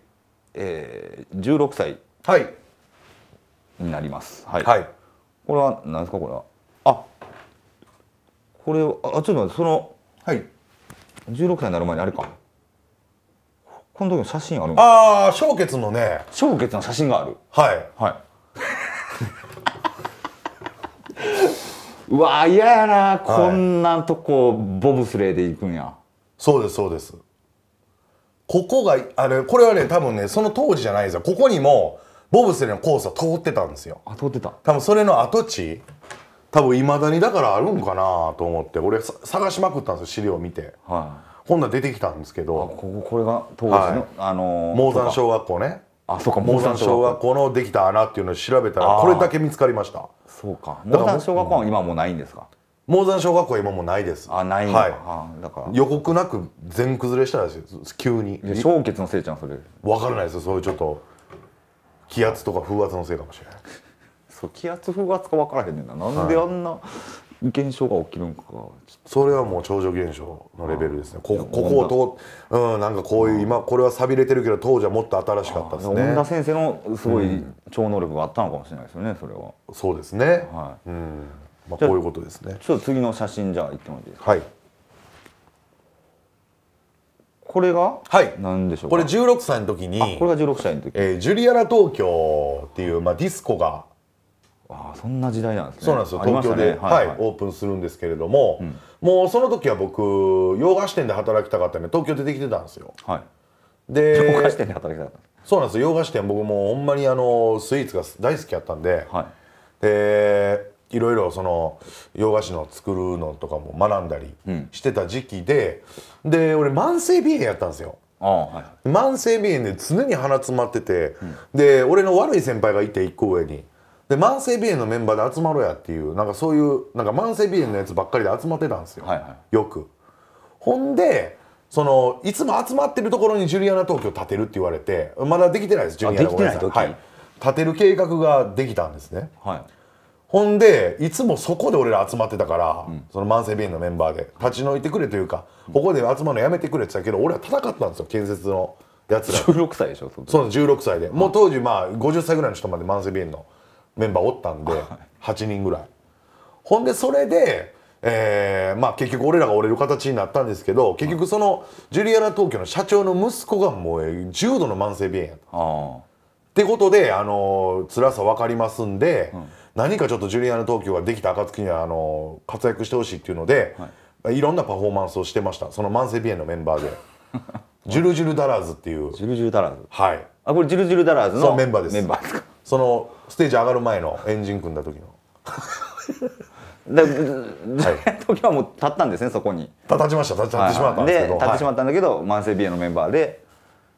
えー、16歳はいになりますはい、はい、これは何ですかこれはあこれあちょっと待ってそのはい16歳になる前にあれかこの時の写真あるああ小血のね小血の写真があるはいはい うわ嫌やな、こんなとこボブスレーで行くんやそうですそうですここがあれこれはね多分ねその当時じゃないですよここにもボブスレーのコースは通ってたんですよあ通ってた多分それの跡地多分いまだにだからあるんかなと思って俺探しまくったんですよ資料見て、はい、ほんな出てきたんですけどあこここれが当時の、はい、あのー、モーザン小学校ねあそうか毛山小学校のできた穴っていうのを調べたらこれだけ見つかりましたそうか毛山小学校は今もないんですか毛山小学校は今もないですあないはいだから予告なく全崩れしたいですよ急に小結のせいちゃんそれ分からないですよそういうちょっと気圧とか風圧のせいかもしれないそう気圧風圧か分からへんねんななんであんな、はい現象が起きるんかそれはもう超常現象のレベルですねこここをとうんなんかこういう今これは錆びれてるけど当時はもっと新しかったですね本田先生のすごい超能力があったのかもしれないですよねそれはそうですねはい、うんまあ、こういうことですねちょっと次の写真じゃあいってもいいですかはいこれがはい何でしょうこれ16歳の時にこれが16歳の時、えー、ジュリアラ東京っていう、まあ、ディスコがあそんな時代なんですね。そうなんですよ。東京で、ね、はい、はい、オープンするんですけれども、うん、もうその時は僕洋菓子店で働きたかったんで東京出てきてたんですよ。はい。で洋菓子店で働きたかった。そうなんですよ。洋菓子店僕もほんまにあのスイーツが大好きやったんで、はい。でいろいろその洋菓子の作るのとかも学んだりしてた時期で、うん、で俺慢性鼻炎やったんですよ。はい、慢性鼻炎で常に鼻詰まってて、うん、で俺の悪い先輩がいて一個上に、で慢性鼻炎のメンバーで集まろうやっていうなんかそういうなんか慢性鼻炎のやつばっかりで集まってたんですよ、はいはい、よく。ほんでそのいつも集まってるところにジュリアナ東京建てるって言われてまだできてないですジュリアナ東京、はい、建てる計画ができたんですね、はい、ほんでいつもそこで俺ら集まってたから、うん、その慢性鼻炎のメンバーで立ち退いてくれというか、ここで集まるのやめてくれって言ったけど俺は戦ったんですよ建設のやつら16歳でしょその16歳で、もう当時まあ50歳ぐらいの人まで慢性鼻炎の。メンバーおったんで、8人ぐらい。ほんでそれで、えーまあ、結局俺らが折れる形になったんですけど結局そのジュリアナ東京の社長の息子がもう重度の慢性鼻炎やと。ってことで、あのー、辛さ分かりますんで、うん、何かちょっとジュリアナ東京ができた暁にはあのー、活躍してほしいっていうので、はい、いろんなパフォーマンスをしてましたその慢性鼻炎のメンバーで。ジュルジュルダラーズっていうジュルジュルダラーズはいあこれジュルジュルダラーズのメンバーですメンバーですかそのステージ上がる前のエンジン組んだ時の だ時はもう立ったんですねそこに立ちました立ちまったんですけど立ってしまったんだけど、慢性鼻炎のメンバーで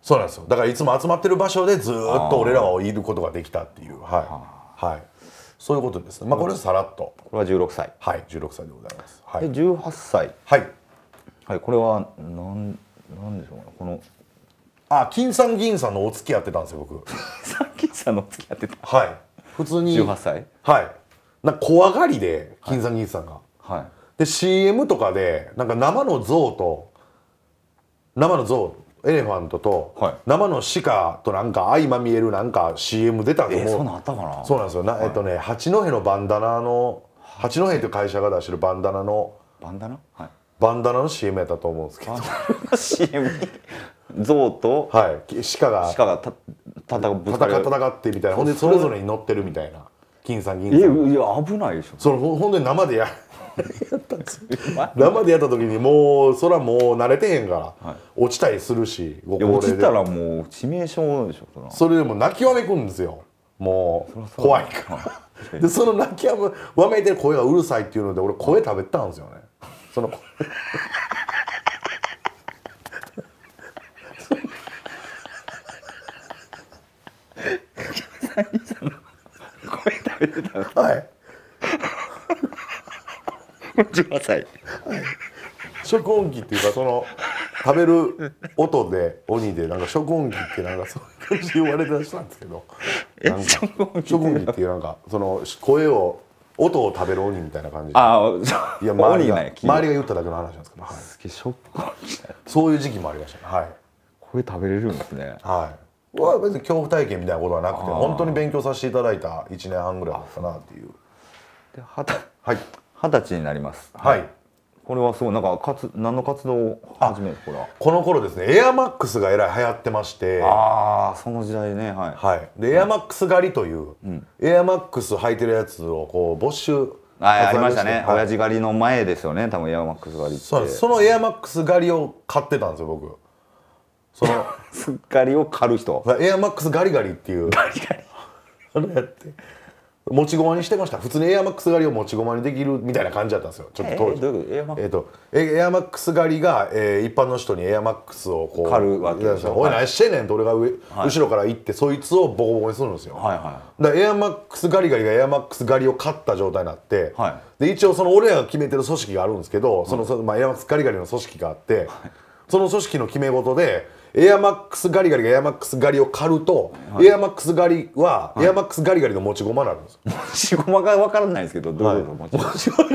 そうなんですよだからいつも集まってる場所でずっと俺らをいることができたっていうはいはいそういうことですねまあこれさらっとこれは16歳はい16歳でございます、はい、で18歳はい、はい、これは何なんでしょうこのあ金さん銀さんのお付き合ってたんですよ僕金さんのお付き合ってたはい普通に18歳はいなんか怖がりで金さん銀さんが、はい、はい、で CM とかでなんか生の象と生の象エレファントと、はい、生の鹿となんか相まみえるなんか CM 出たと思う、えー、そんなったかなそうなんですよ、なはい、えっとね八戸のバンダナの八戸という会社が出してるバンダナのバンダナはいバンダナの CM やったと思うんですけど CM 象と、はい、鹿が鹿がた戦戦戦ってみたいなほんでそれぞれに乗ってるみたいな金さん銀さんいや危ないでしょそれほんで生でや生でやった時にもうそらもう慣れてへんから、はい、落ちたりするしご高落ちたらもう致命傷でしょそれでも泣きわめくんですよもう怖いからでその泣きわめいてる声がうるさいっていうので俺声食べたんですよねその米食べてはい18歳食音機っていうかその食べる音で鬼でなんか食音機ってなんかそういう感じで言われてたんですけどなんか食音機っていうなんかその声を音を食べる鬼みたいな感じああそういや周りが周りが言っただけの話なんですけど、はい、すげえショックそういう時期もありましたねはいこれ食べれるんですねはいは別に恐怖体験みたいなことはなくて本当に勉強させていただいた1年半ぐらいだったなっていうで二十、はい、歳になりますはい、はい、これはすごいなんかかつ何の活動を始めるこれはこの頃ですねエアマックスがえらい流行ってましてああその時代ねはい、はい、で、はい、エアマックス狩りという、うん、エアマックス履いてるやつをこう没収あありましたね、はい、親父狩りの前ですよね多分エアマックス狩りってそそのエアマックス狩りを買ってたんですよ僕その すっかりを狩る人エアマックスガリガリっていうガリガリそれやって持ち駒にしてました普通にエアマックス狩りを持ち駒にできるみたいな感じだったんですよちょっと当時、えー、エアマックス、えーと、エアマックス狩りが、えー、一般の人にエアマックスをこう狩るわけですよ「おい何してんねん」と俺が上、はい、後ろから行ってそいつをボコボコにするんですよ、はいはい、だからエアマックス狩り狩りがエアマックス狩りを勝った状態になって、はい、で一応その俺らが決めてる組織があるんですけどその、はい、まあ、エアマックス狩り狩りの組織があって、その組織の決め事でエアマックスガリガリがエアマックスガリを狩ると、はい、エアマックスガリは、エアマックスガリガリの持ち駒になるんです持ち駒が分からないですけどどういうの、持ち駒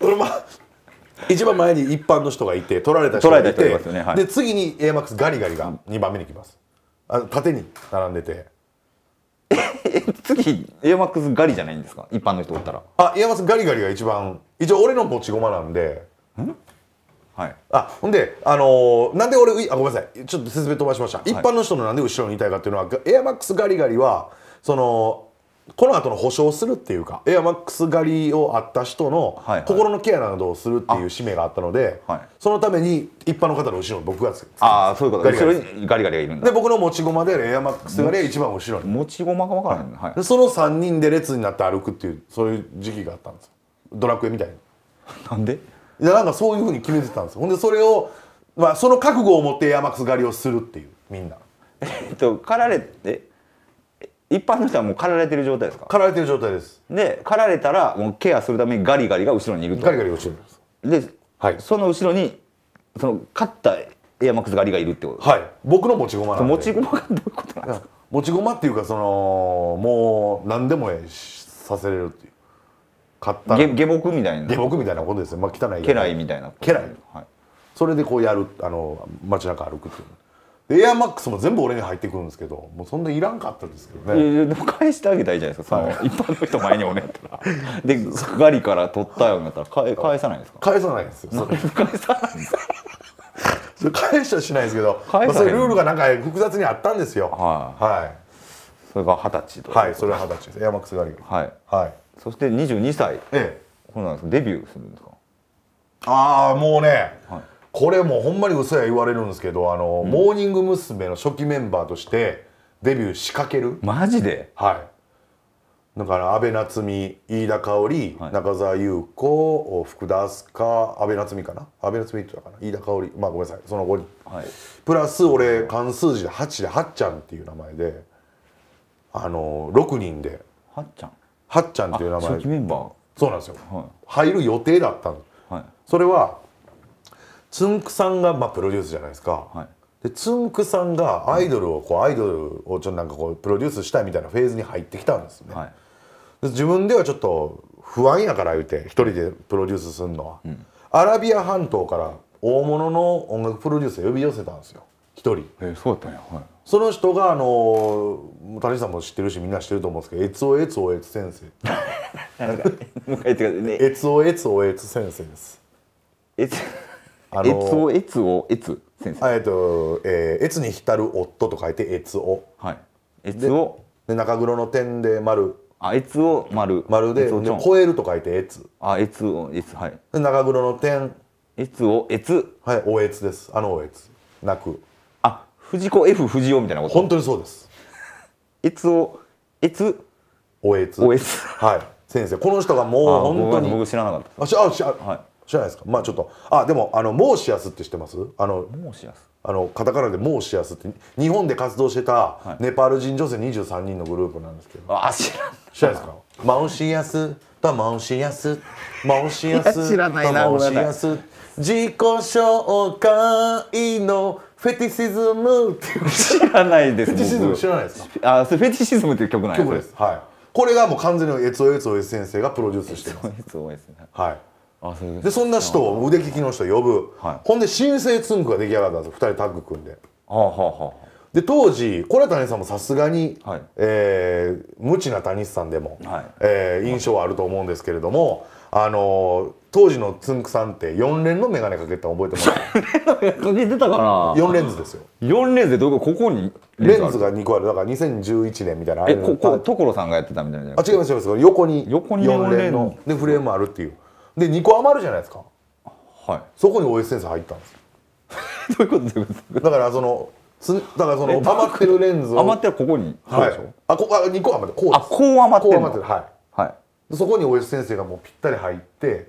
そのまあ 一番前に一般の人がいて取られた人がいて、ねはい、で次にエアマックスガリガリが2番目に来ますあの縦に並んでてえ 次エアマックスガリじゃないんですか一般の人おったらあエアマックスガリガリが一番一応俺の持ち駒なんでんはい、あほんで、あのー、なんで俺あごめんなさいちょっと説明飛ばしました、はい、一般の人のなんで後ろにいたいかっていうのはエアマックスガリガリはそのこの後の保証するっていうかエアマックスガリをあった人の心のケアなどをするっていう使命があったので、はいはい、そのために一般の方の後ろに僕がつああそういうことガリガリガリガリがいるんだで僕の持ち駒でエアマックスガリが一番後ろに持ち駒が分からへん、はい、でその3人で列になって歩くっていうそういう時期があったんですドラクエみたいになんでいやなんかそういうふうに決めてたんですほんでそれを、まあ、その覚悟を持ってエアマックス狩りをするっていうみんなえっと狩られて一般の人はもう狩られてる状態ですか狩られてる状態ですで狩られたらもうケアするためにガリガリが後ろにいるとガリガリ後ろにいるで、はい、その後ろにその勝ったエアマックス狩りがいるってことはい僕の持ち駒なんで持ち駒がどういうことなんですか持ち駒っていうかそのもう何でもええさせれるっていう買った下下僕みたいな下僕みたいなことですよ、まあ、汚い家来みたいな家来、はい、それでこうやるあの街中歩くっていうエアマックスも全部俺に入ってくるんですけどもうそんないらんかったですけどねいやいやでも返してあげたいじゃないですかその、一般の人前におねったらでガリから取ったようになったら返返さないですか返さないですよ返さないです それ返しはしないですけど、まあ、そルールがなんか複雑にあったんですよはい、はい、それが二十歳とはいそれは二十歳ですエアマックスガリがはい、はいそして十二歳、ええ、うなんデビューするんですかああもうね、はい、これもうほんまに嘘や言われるんですけどあの、うん、モーニング娘。の初期メンバーとしてデビュー仕掛けるマジではいだから安倍夏実飯田香織、はい、中澤裕子福田明日香安倍夏実かな安倍夏実って言ったかな飯田香織まあごめんなさいその後に、はい、プラス俺漢数字で8ではっちゃんっていう名前であの6人ではっちゃんはっちゃんっていう名前そうなんですよ、はい、入る予定だったの、はい、それはつんくさんがまあプロデュースじゃないですか、はい、でつんくさんがアイドルをこうアイドルをちょっとなんかこうプロデュースしたいみたいなフェーズに入ってきたんですね、で自分ではちょっと不安やから言うて一人でプロデュースするのは、うん、アラビア半島から大物の音楽プロデュースを呼び寄せたんですよ一人えー、そうだったんやはいその人があの谷さんも知ってるしみんな知ってると思うんですけど「えつおえつおえつ先生」なんかもう一回言ってくださいねえつおえつおえつ先生ですえつあのえつおえつおえつ先生えっとえー、えつに浸る夫と書いてえつおはいえつおで中黒の点で丸あえつお丸丸でで超えると書いてえつあえつおえつはいで中黒の点えつおえつはいおえつですあのおえつ泣く藤子 F 不二雄みたいなこと本当にそうですえつおえつおえつおえはい先生この人がもう本当に僕知らなかったあしあしあ、はい、知らないですかまあちょっとあでもあのモーシアスって知ってますあのモーシアスあのカタカナでモーシアスって日本で活動してたネパール人女性二十三人のグループなんですけど、はい、あ知らん知らないですかマウシアスとマウシアスマウシアスとマウシアス自己紹介のフェティシズムっていう知らないですフェティシズム知らないですかあそれフェティシズムっていう曲なんです曲ですはいこれがもう完全にエツオエツオエス先生がプロデュースしてますエツオエスねはいあそうでそんな人を腕利きの人呼ぶ、はい、ほんで新生ツンクが出来上がったんです二人タッグ組んで、はあはあ、で当時これは谷さんもさすがに、はいえー、無知な谷さんでも、はいえー、印象はあると思うんですけれども、はい、あのー当時のつんくさんって4連の眼鏡かけたの覚えてますかけてたかな4レンズですよ4レンズでどこここにレンズが2個あるだから2011年みたいなえここ所さんがやってたみたいなあ違います違います横に横に4連のでフレームあるっていうで2個余るじゃないですかはいそこに OS センサー入ったんです どういうことですかだからそのすだからその余ってるレンズを余ってるここにはいあこあ2個余ってこうあこう余ってるはい、はい、そこに OS 先生がもうぴったり入って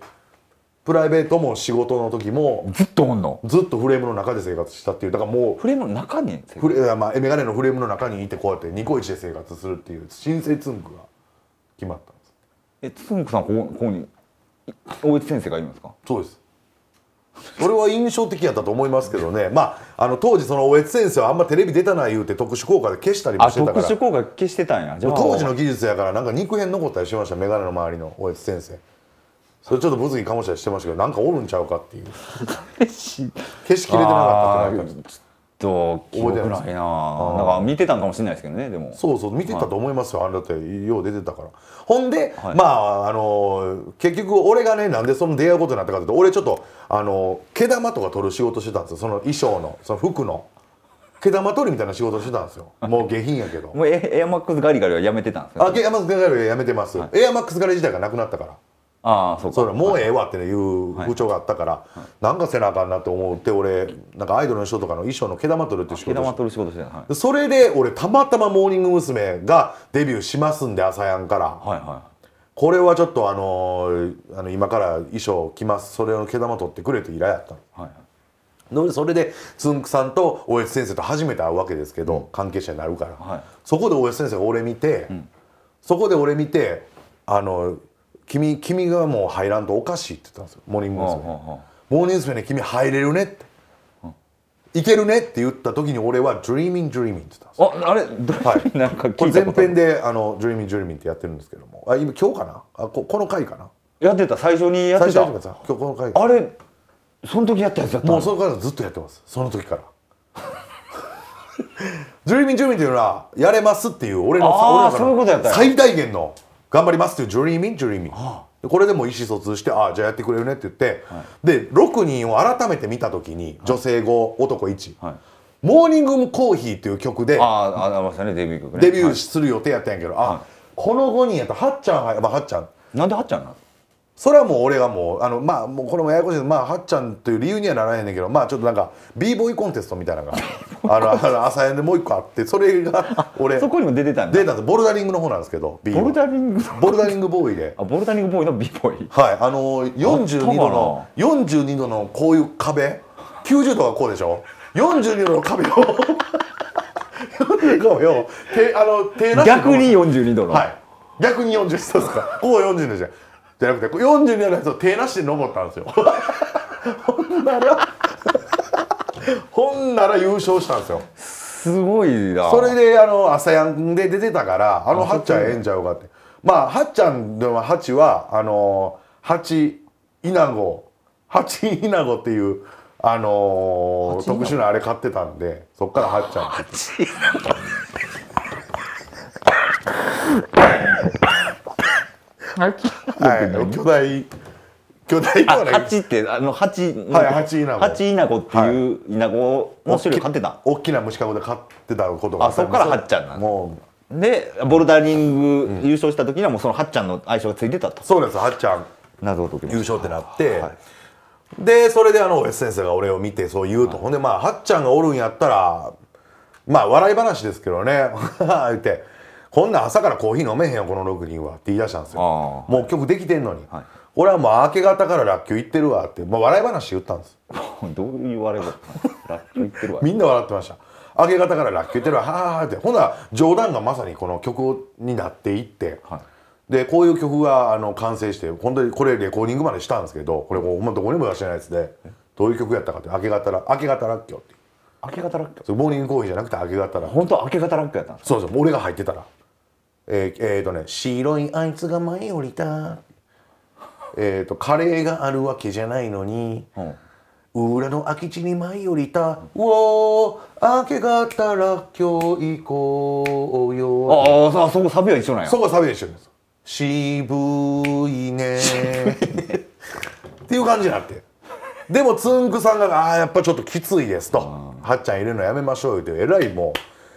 プライベートも仕事の時もずっとおんのずっとフレームの中で生活したっていうだからもうフレームの中にフレ、まあ、メガネのフレームの中にいてこうやってニコイチで生活するっていう新生つんくが決まったんですえつんくさんここここに大内先生がいるんですかそうですそれは印象的やったと思いますけどね、まあ、あの当時その大越先生はあんまテレビ出たない言うて特殊効果で消したりもしてたから特殊効果消してたんや当時の技術やからなんか肉片残ったりしました眼鏡の周りの大越先生それちょっと物議かもしれないしてましたけどなんかおるんちゃうかっていう 景色切れてなかったってなちょっと記憶ないななんか見てたんかもしれないですけどねでもそうそう見てたと思いますよ、はい、あれだってよう出てたからほんで、はい、まああの結局俺がねなんでその出会うことになったかというと俺ちょっとあの毛玉とか取る仕事してたんですよその衣装のその服の。毛玉取りみたいな仕事してたんですよもう下品やけどもうエアマックスガリガリはやめてたんですか、あエアマックスガリガリはやめてます、はい、エアマックスガリ自体がなくなったからああそうかそれもうええわっていう風潮があったから、はいなんかせなあかんなと思って俺なんかアイドルの人とかの衣装の毛玉取るって仕事毛玉取る仕事して、はい、それで俺たまたまモーニング娘。がデビューしますんで朝やんから、はいはい、これはちょっとあのー、あの今から衣装着ますそれの毛玉取ってくれって依頼やったの。はいはいそれでつんくさんと大江先生と初めて会うわけですけど、うん、関係者になるから、はい、そこで大江先生が俺見て、うん、そこで俺見てあの君君がもう入らんとおかしいって言ったんですよモーニング娘。モーニング娘。に君入れるねっていけるねって言った時に俺は「Dreaming Dreaming」って言ったんですああれ、はい、なんかこれ前編で「あの Dreaming Dreaming」ってやってるんですけどもあ今今日かなあここの回かなやってた最初にやってた今日この回あれその時やったやつやったもうそのからずっとやってますその時から Dreaming Dreaming っていうのはやれますっていう俺の俺の最大限の頑張りますっていうジュリーミンジュリーミン、これでも意思疎通してああじゃあやってくれるねって言って、はい、で6人を改めて見た時に女性5、男1、はい、モーニングコーヒー」っていう曲でああまさにデビュー曲、ね、デビューする予定やったんやけど、あ、はい、この5人やったらはっちゃんは、やっぱはっちゃんなんではっちゃんなのそれはもう俺がもうあのまあもうこれもややこしいまあはっちゃんという理由にはならへんねんけどまあちょっとなんか b ボーイコンテストみたいなのが あのあの朝やんでもう一個あってそれが俺そこにも出てたんだ出たんですボルダリングの方なんですけど B ボルダリングボルダリングボーイで あボルダリングボーイの b ボーイはいあの42度の42度のこういう壁90度はこうでしょ42度の壁を42度 を手の手なし逆に42度のはい逆に40度ですかこう40度じゃんじゃなくて42のやつを手なしで登ったんですよ ほんならほんなら優勝したんですよすごいなそれであの朝やんで出てたからあのハッちゃんええんちゃうかってまあハッちゃんではハチはあのハチイナゴハチイナゴっていうあのー、特殊なあれ買ってたんでそっからはっちゃんハチイナゴはい、巨大巨大あ八ってあの八はい八イナゴ八イナゴっていうイナゴの種類飼ってた、大きな虫かごで飼ってたことがあそこからはっちゃんなんもうでボルダリング優勝した時にはもうそのはっちゃんの愛称がついてたと、そうですはっちゃんなるほど優勝ってなって、はい、でそれであの S 先生が俺を見てそう言うと、はい、ほんでまあはっちゃんがおるんやったらまあ笑い話ですけどね 言って。こんな朝からコーヒー飲めへんよこの6人はって言い出したんですよもう曲できてんのに、はい、俺はもう明け方かららっきょう行ってるわって、まあ、笑い話言ったんです どういう笑い話っきょ行ってるわみんな笑ってました明け方かららっきょう行ってるわはあってほんなら冗談がまさにこの曲になっていって、はいでこういう曲があの完成して本当にこれレコーディングまでしたんですけどこれもうどこにも出してないやつでどういう曲やったかって明け方ら明け方らっきょって明け方らっきょモーニングコーヒーじゃなくて明け方らっきょ本当明け方らっきょやったんですかそうそう俺が入ってたらえー、えー、とね、白いあいつが前降りた。えっ、ー、と、カレーがあるわけじゃないのに、うん、裏の空き地に前降りた、うん、おー、明け方ら今日行こうよ。ああ、そこサビは一緒なんや。そこサビは一緒です。渋いねっていう感じになって。でも、つんくさんが、ああ、やっぱちょっときついですと。はっちゃん入れるのやめましょうって、えらいも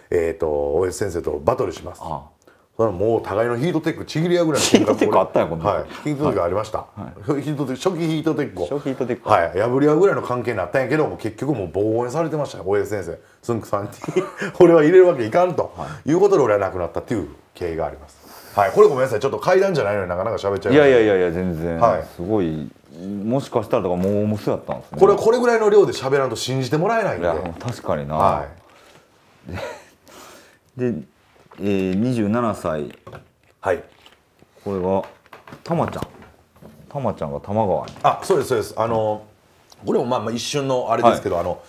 う、えっ、ー、と、大吉先生とバトルします。ああそれはもう互いのヒートテックちぎり合うぐらいのヒートテックあったやこんな、はい、ヒートテックありました、はい、ヒートテック初期ヒートテック初期ヒートテックはい破り合うぐらいの関係になったんやけども結局もう防衛されてましたよ大江先生つんくさんに 俺は入れるわけいかんと、はい、いうことで俺は亡くなったっていう経緯がありますはいこれごめんなさいちょっと階段じゃないのになかなか喋っちゃういやいやいやいや全然、はい、すごいもしかしたらとかもう無数やったんですねこれこれぐらいの量で喋らんと信じてもらえないんで確かになはいでえー、27歳はいこれはたまちゃんたまちゃんが玉川にあそうですそうですあのこれもまあまあ一瞬のあれですけど、はい、あの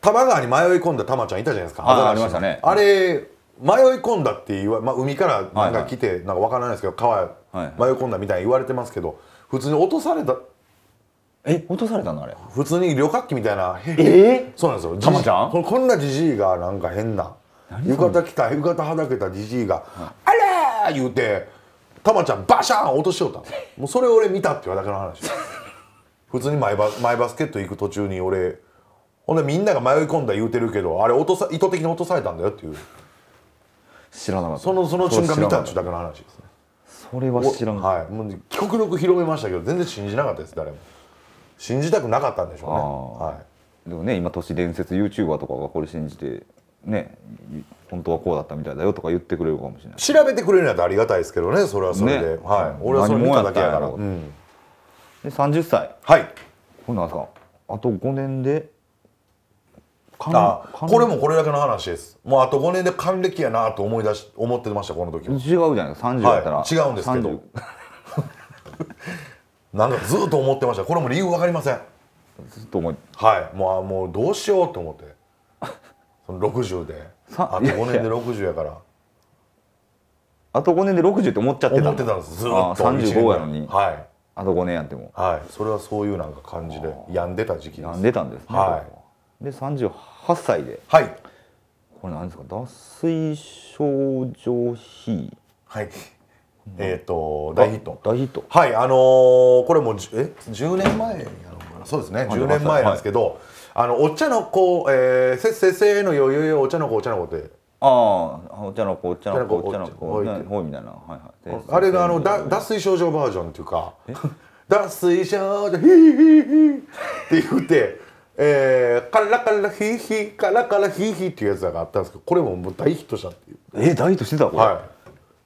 多摩川に迷い込んだたまちゃんいたじゃないですかあありましたねあれ迷い込んだっていわ、まあ、海からなんか来て、なんか分からないですけど川へ迷い込んだみたいに言われてますけど普通に落とされたえ落とされたのあれ普通に旅客機みたいなえー、そうなんですよたまちゃんこんなじじいがなんか変な浴衣着た浴衣はだけたじじいが「あれ!」言うてたまちゃんバシャーン落としよった もうそれ俺見たって言うだけの話普通にマイバマイバスケット行く途中に俺ほんでみんなが迷い込んだ言うてるけどあれ落とさ意図的に落とされたんだよっていう知らなかったそのその瞬間見たっちゅうだけの話ですねそれは知らんはい、もう極力広めましたけど全然信じなかったです誰も信じたくなかったんでしょうね、はい、でもね今都市伝説 YouTuber とかがこれ信じてね本当はこうだったみたいだよとか言ってくれるかもしれない調べてくれるなんてありがたいですけどねそれはそれで、ね、はい、俺はそれ見ただけやからうん、で30歳はいんあと5年でこれもこれだけの話ですもうあと5年で還暦やなと思い出し思ってましたこの時違うじゃないですか30やったら、はい、違うんですけど なんかずっと思ってましたこれも理由分かりませんずっと思いはいもうもうどうしようと思ってその60であと5年で60やからあと5年で60って思っちゃってた思ってたんですずっと35やのにはいあと5年やってもはいそれはそういうなんか感じで病んでた時期です病んでたんですねはいで38歳ではいこれ何ですか脱水症状費はいえっ、ー、と大ヒット大ヒットはいあのー、これもえ10年前やろうかなそうですね10年前なんですけど、あのお茶の子、えー、せっせっせの余裕よお茶の子お茶の子ってああお茶の子お茶の子お茶の子ほいみたいな、はいはい、あれがあのだ脱水症状バージョンっていうか 脱水症状ヒーヒーヒーって言ってえー、カラカラヒーヒーカラカラヒーヒーっていうやつがあったんですけどこれももう大ヒットしたっていうえー、大ヒットしてたこれはい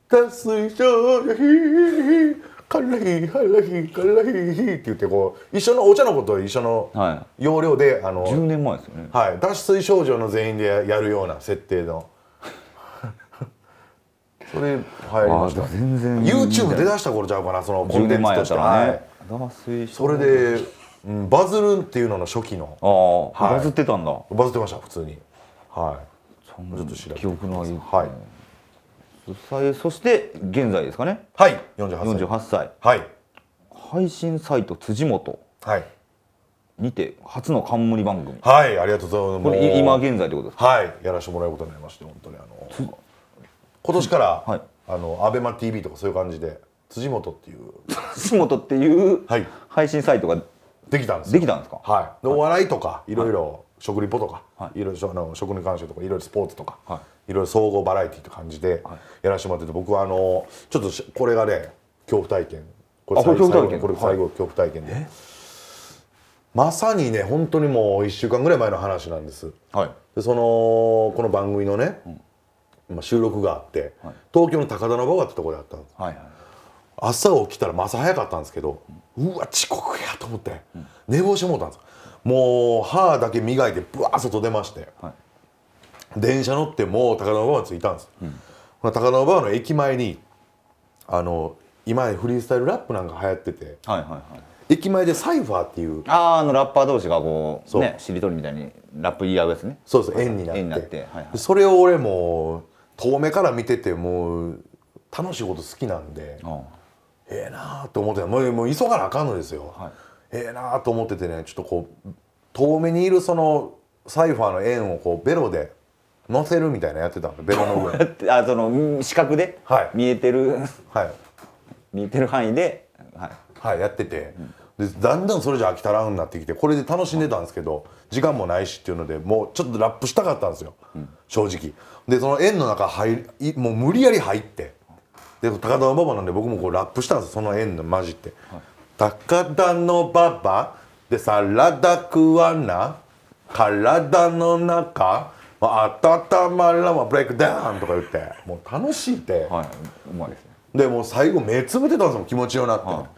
脱水症状ヒーヒーヒーカラヒー、カラヒー、カラヒーヒって言ってこう一緒のお茶のことは一緒の要領で、はい、あの10年前ですよね、はい、脱水症状の全員でやるような設定の それ流行りました全然 YouTube 出だした頃ちゃうかなそのコンテンツとしては、ね、脱水それで、うん、バズるっていうのの初期のああ、はい、バズってたんだバズってました普通にはいちょっと調べて記憶のはいそして現在ですかねはい48歳はい配信サイト辻元はいにて初の冠番組はいありがとうございますこれ今現在ってことですかはいやらせてもらうことになりまして本当にあの今年から、はい、あのアベマ t v とかそういう感じで辻元っていう辻元っていう配信サイトができたんですできたんですかはいお笑いとかいろいろ食リポとか、はい、いろいろあの食に関してとかいろいろスポーツとか、はいいろいろ総合バラエティーって感じでやらせてもらってて僕はあのちょっとこれがね恐怖体験これ最後これ最後、恐怖体験でまさにね本当にもう1週間ぐらい前の話なんです、はい、でそのこの番組のね、うん、収録があって、はい、東京の高田馬場ってとこであったんです、はいはい、朝起きたら朝早かったんですけど、うわ遅刻やと思って、うん、寝坊してもうたんですもう歯だけ磨いてぶわっと出まして、はい電車乗ってもう高田馬場に着いたんです、うん、高田馬場の駅前にあの今フリースタイルラップなんか流行ってて、はいはいはい、駅前でサイファーっていうああのラッパー同士がこうねしりとりみたいにラップ言い合うやつねそうです円になってなって、はいはい、それを俺も遠目から見ててもう楽しいこと好きなんで、うん、ええー、なあと思ってもうもう急がなあかんのですよ、はい、ええー、なあと思っててねちょっとこう遠目にいるそのサイファーの円をこうベロで乗せるみたいなやってたんでベロの上 あその視覚で、はい、見えてる、はい、見えてる範囲で、はい、はい、やってて、うん、でだんだんそれじゃ飽きたらうんなってきてこれで楽しんでたんですけど時間もないしっていうのでもうちょっとラップしたかったんですよ、うん、正直でその円の中入りもう無理やり入ってで高田馬場なんで僕もこうラップしたんですその円の混じって、はい、高田の馬場でサラダ食わな体の中温まらまブレイクダウンとか言ってもう楽しいって、はい、うまいですねでもう最後目つぶってたんですもん気持ちよなって、は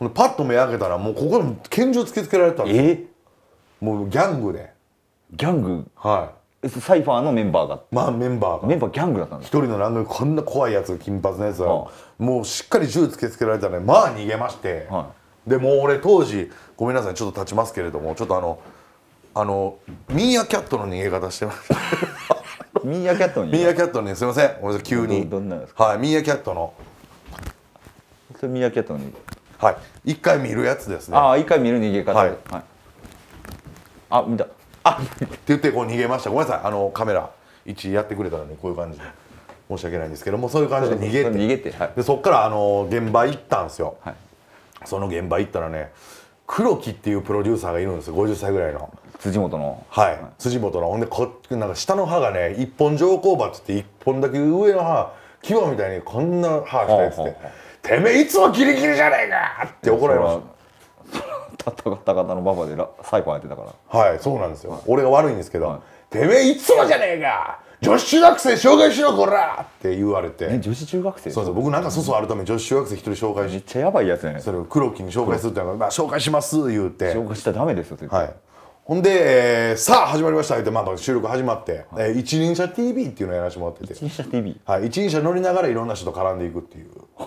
い、パッと目開けたらもうここに拳銃突きつけられたんですえもうギャングでギャングはいサイファーのメンバーがまあメンバーがメンバーギャングだったんです一人の何組こんな怖いやつ金髪のやつは、はい、もうしっかり銃突きつけられたねでまあ逃げまして、はい、でもう俺当時ごめんなさいちょっと立ちますけれどもちょっとあのあのミーアキャットの逃げ方してますミーアキャットミーアキャットね、すみません俺急にどんなですかはいミーアキャットのそれミーアキャットのはい一回見るやつですねああ一回見る逃げ方はい、はい、あ見たあって言ってこう逃げましたごめんなさいあのカメラ1やってくれたのにこういう感じで申し訳ないんですけどもそういう感じで逃げて逃げて、はい、でそっからあの現場行ったんですよ、はい、その現場行ったらね黒木っていうプロデューサーがいるんです50歳ぐらいの辻元のはい、はい、辻元のほんでこなんか下の歯がね一本上甲歯って言って一本だけ上の歯牙みたいにこんな歯したやつって「てめえいつもギリギリじゃねえか!」って怒られましたたった方々のババでサイコンやってたからはいそうなんですよ、はい、俺が悪いんですけど、はい、てめえいつもじゃねえか女子中学生紹介しろこらって言われて、女子中学生そうそう僕なんか粗相あるため女子中学生一人紹介しめっちゃやばいやつやねそれを黒木に紹介するってまあ紹介します言うて紹介したらダメですよって言って、はいほんで、えー、さあ始まりましたって、まあ、収録始まって、はい、えー、一輪車 TV っていうのをやらせてもらってて一輪車 TV? はい一輪車乗りながらいろんな人と絡んでいくっていう、はい、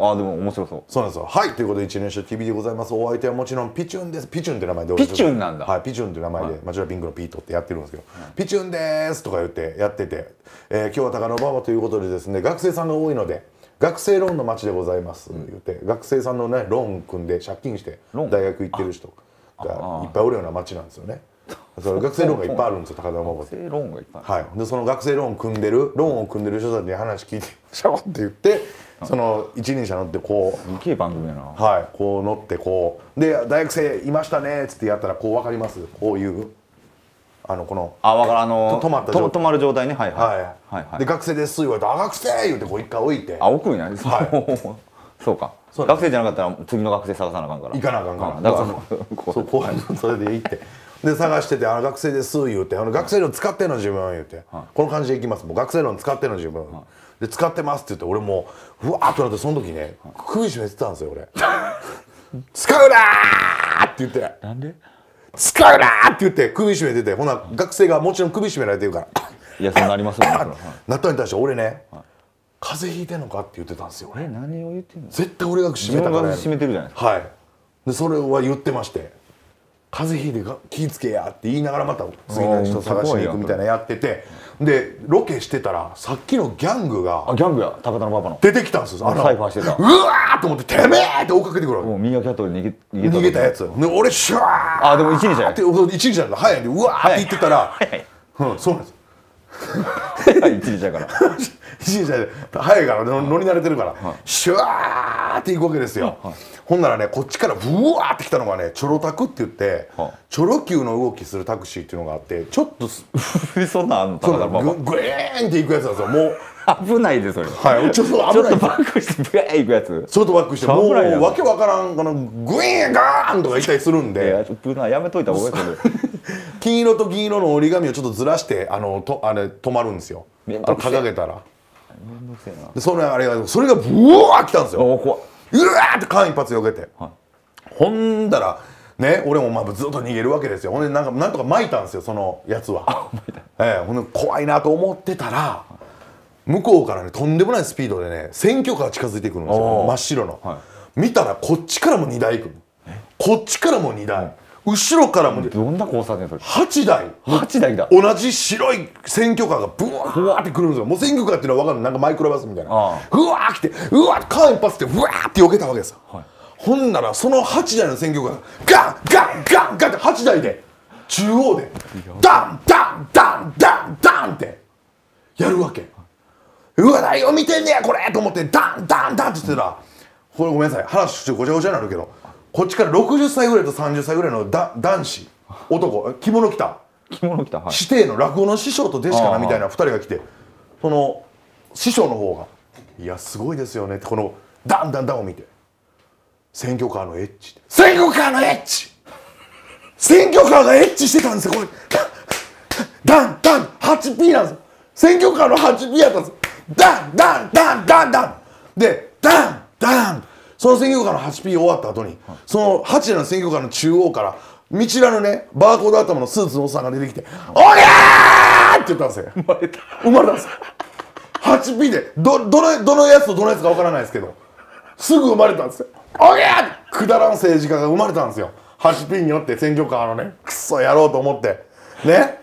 ああでも面白そうそうなんですよはいということで一輪車 TV でございますお相手はもちろんピチュンですピチュンって名前でピチュンなんだはいピチュンって名前で、はい、町田ピンクのピートってやってるんですけど、はい、ピチュンですとか言ってやってて、えー、今日は高野馬場ということでですね学生さんが多いので学生ローンの町でございます、うん、言って学生さんのねローン組んで借金して大学行ってる人がいっぱいおるような町なんですよね。その学生ローンがいっぱいあるんですよ高田馬場って。ローンがいっぱいはい。でその学生ローン組んでるローンを組んでる人たちに話聞いてみましょうって言って。その一輪車乗ってこうすげえ番組やなはいこう乗ってこうで大学生いましたねっつってやったらこう分かりますこういうあのこのあわから、あの止まった止まる状態ねはいはい、はいはい、で学生です言われて「あ学生!」言うてこう一回置いてあ置くんや、はい、そうか学生じゃなかったら次の学生探さなあかんから行かなあかんから、うん、だからそう後輩 それで行ってで探してて「あ学生です」言うて「あの学生論使っての自分」言うて、この感じでいきますもう学生論使っての自分」で使ってますって言って俺もうわーっとなってその時ね首絞めてたんですよ俺「使うな!」って言ってなんで使うなって言って首絞めててほな学生がもちろん首絞められてるからいやそうなりますよね なったに対して俺ね、はい風邪ひいてんのかって言ってたんですよえ何を言ってんの絶対俺が締めたから閉めてるじゃないはいでそれは言ってまして風邪ひいて気ぃつけやって言いながらまた次の人探しに行くみたいなやっててでロケしてたらさっきのギャングがあギャングや高田のパパの出てきたんですよあのサイファーしてたうわーと思っててめえって追っかけてくるもうミーアキャットで逃げ逃げた逃げたやつで俺シュワーあでも一人じゃない一人じゃない早いんでうわーって言ってたら、はいはい、うん、そうなんです 一時じゃから一時じゃ早いから乗り慣れてるから、はい、シュワーっていくわけですよ、はい、ほんならねこっちからブワーってきたのがねチョロタクって言って、はい、チョロ級の動きするタクシーっていうのがあってちょっと そんなんあんのそだググーンっていくやつなんですよもう危ないですそれはいちょっと危ないちょっとバックしてブエーいくやつちょっとバックしてもうわけわからんこのグイーンガーンとか言ったりするんで危ないやめといた方がいいです 金色と銀色の折り紙をちょっとずらしてあのとあれ止まるんですよ掲げたらでそれあれがそれがブワー来たんですようわーって間一髪よけて、はい、ほんだらね、俺もまあずっと逃げるわけですよほんでなんかなんとか巻いたんですよそのやつは、ええ、ほんで怖いなと思ってたら向こうからねとんでもないスピードでね選挙カー近づいてくるんですよ真っ白の、はい、見たらこっちからも2台行くこっちからも2台、はい後ろからもどんな交差点それ8台8台だ同じ白い選挙カーがブワーって来るんですよもう選挙カーっていうのは分かるなんかマイクロバスみたいなうわー来てうわー間一髪ってうわーって避けたわけですよ、はい、ほんならその8台の選挙カーがガンガンガンガンって8台で中央でダンダンダンダンダンってやるわけうわ何を見てんねやこれと思ってダンダンダンって言ってたら、これごめんなさい話ごちゃごちゃになるけどこっちから60歳ぐらいと30歳ぐらいのだ男子男着物着た着物着た、はい、師弟の落語の師匠と弟子かなみたいな2人が来てその師匠の方が「いやすごいですよね」ってこのダンダンダンを見て「選挙カーのエッチ」って「選挙カーのエッチ!」選挙カーがエッチしてたんですよこれダンダン 8P なんですよ選挙カーの 8P やったんですダンダンダンダンダンでダンダンその選挙カーの 8P 終わった後に、その8の選挙カーの中央から見知らぬねバーコード頭のスーツのおっさんが出てきて「おりゃー!」って言ったんですよ生まれた生まれたんですよ 8P でどどのどのやつとどのやつかわからないですけどすぐ生まれたんですよ「おりゃー!」くだらん政治家が生まれたんですよ 8P によって選挙カーのねクソやろうと思ってね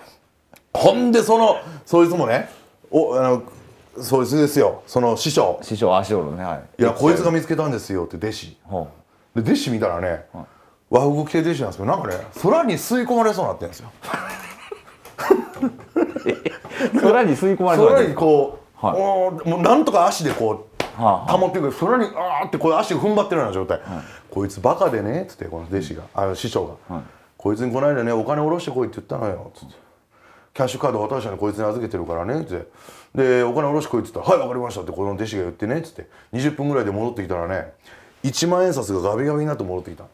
ほんでそのそいつもねおあのそつですよその師匠師匠足匠のね、はい、いやこいつが見つけたんですよって弟子、で弟子見たらね、はあ、和服系弟子なんですけどなんかね空に吸い込まれそうになってるんですよ 空に吸い込まれそう空にこう、はい、おもうなんとか足でこう、はあ、保っていく空にあーってこう足踏ん張ってるような状態、はい、こいつバカでねっつってこの弟子が、あの師匠が、はい、こいつにこいでねお金下ろしてこいって言ったのよっつってキャッシュカード渡したのこいつに預けてるからねって。でお金下ろしこいっつったら「はい分かりました」ってこの弟子が言ってねっつって20分ぐらいで戻ってきたらね1万円札がガビガビになって戻ってきた、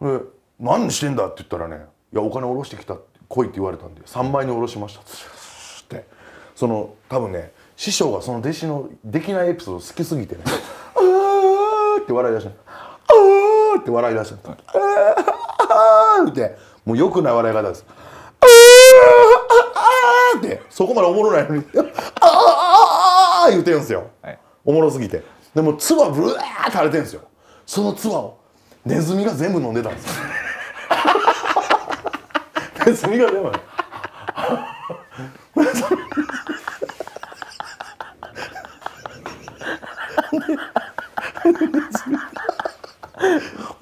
うん、で「何してんだ?」って言ったらね「いやお金下ろしてきた来い」って言われたんで3倍に下ろしましたってその多分ね師匠がその弟子のできないエピソード好きすぎてね「あー」って笑い出した「あー」って笑い出した「あー」ってもう良くない笑い方です「ーってそこまでおもろないのに「あーあーあー言うてるんですよ、はい、おもろすぎてでも唾ブワーって垂れてるんですよその唾をネズミが全部飲んでたんですよ ネズミが全部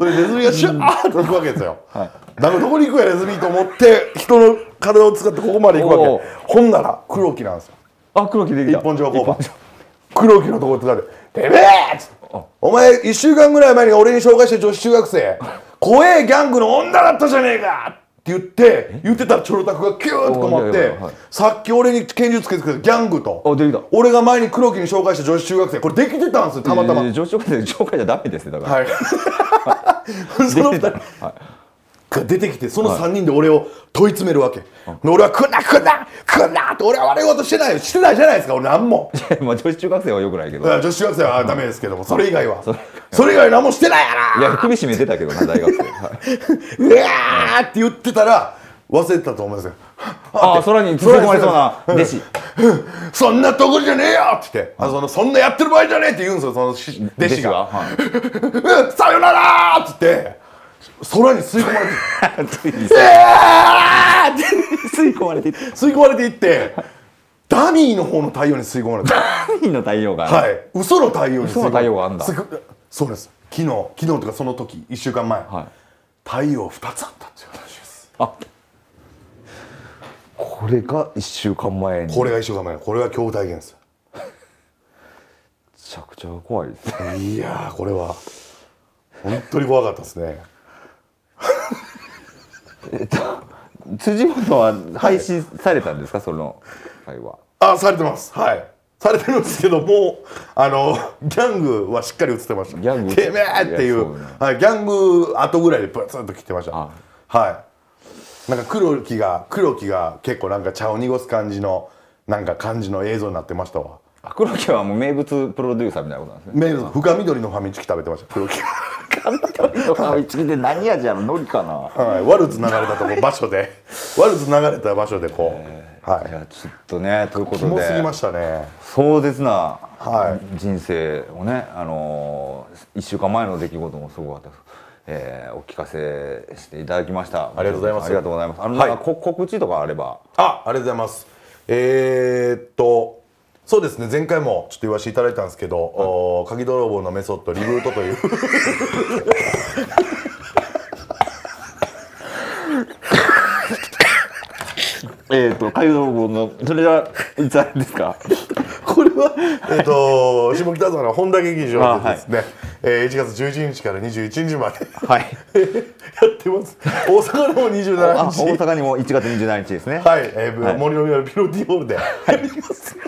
ネズミがシュッと行くわけですよ、はい、だからどこに行くやネズミと思って人の体を使ってここまで行くわけほんなら黒木なんですよあ黒木できた一本上交番黒木のところって誰てめえ!」っつって「お前1週間ぐらい前に俺に紹介した女子中学生怖えギャングの女だったじゃねえか!」って言って言ってたらチョロタクがキューッと止まってさっき俺に拳銃つけてくれたギャングと俺が前に黒木に紹介した女子中学生これできてたんですよたまたま、女子中学生紹介じゃダメですねだからはいその2人、はい が出てきてその3人で俺を問い詰めるわけ、はい、俺は「来んな来んな来んな!」って俺は悪いことしてないしてないじゃないですか俺何も まあ女子中学生はよくないけど女子中学生はダメですけどもそれ以外はそれ以外何もしてないやないや首絞めてたけどな大学生、うわーって言ってたら忘れてたと思いますよああ空に突っ込まれそうな弟子そんなところじゃねえよって言って、あそのそんなやってる場合じゃねえって言うんですよその弟子が「はい、さよなら!」って言って。空に吸い込まれて吸い込まれて吸い込まれていってダミーの方の太陽に吸い込まれてダミーの太陽がはい嘘の太陽に吸い込まれてそうです昨日昨日とかその時1週間前、はい、太陽2つあったっていう話ですあこれが1週間前にこれが1週間前これが今日体験ですめちゃくちゃ怖いですねいやこれは本当に怖かったですねえっと辻本は配信されたんですか、はい、その会話あされてますはいされてるんですけどもあのギャングはしっかり映ってましたギャングてめえっていう、ね、はい、ギャング後ぐらいでブツンと来てましたはいなんか黒木が黒木が結構なんか茶を濁す感じのなんか感じの映像になってましたわ黒木はもう名物プロデューサーみたいなことなんですね名物深緑のファミチキ食べてました黒木ファミチキで何味やろ海かな、はい、ワルツ流れたとこ場所でワルツ流れた場所でこう、えー、はい、いやちょっとねということでキすぎましたね壮絶な人生をね、あのー、1週間前の出来事もすごかったですえー、お聞かせしていただきました。ありがとうございます。ありがとうございます。あの、はい、告知とかあれば。あ、ありがとうございます。えー、っと、そうですね前回もちょっと言わせていただいたんですけど、鍵泥棒のメソッドリブートという えっ、ー、と、海道部の、それは、いつあれですか。これは、えっ、ー、と、下北沢の本田劇場でですね。はい、えー、1月11日から21日まではい、やってます。大阪のも27日。大阪にも1月27日ですね。はい、えーはい、森の宮のピロティホールでやります。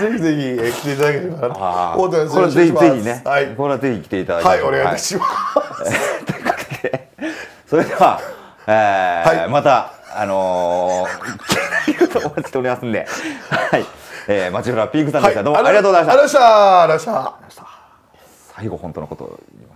ぜひぜひ、えー、来ていただければなと。大谷これぜひぜひね。はい、これはぜひ来ていただきはい、お願いします。といそれでは、えーはい、また。あのー、お待ちしておりますんで、はい、えー、町村ピンクさんでした、はい、どうもありがとうございました。ありがとうございました。最後本当のことを言います。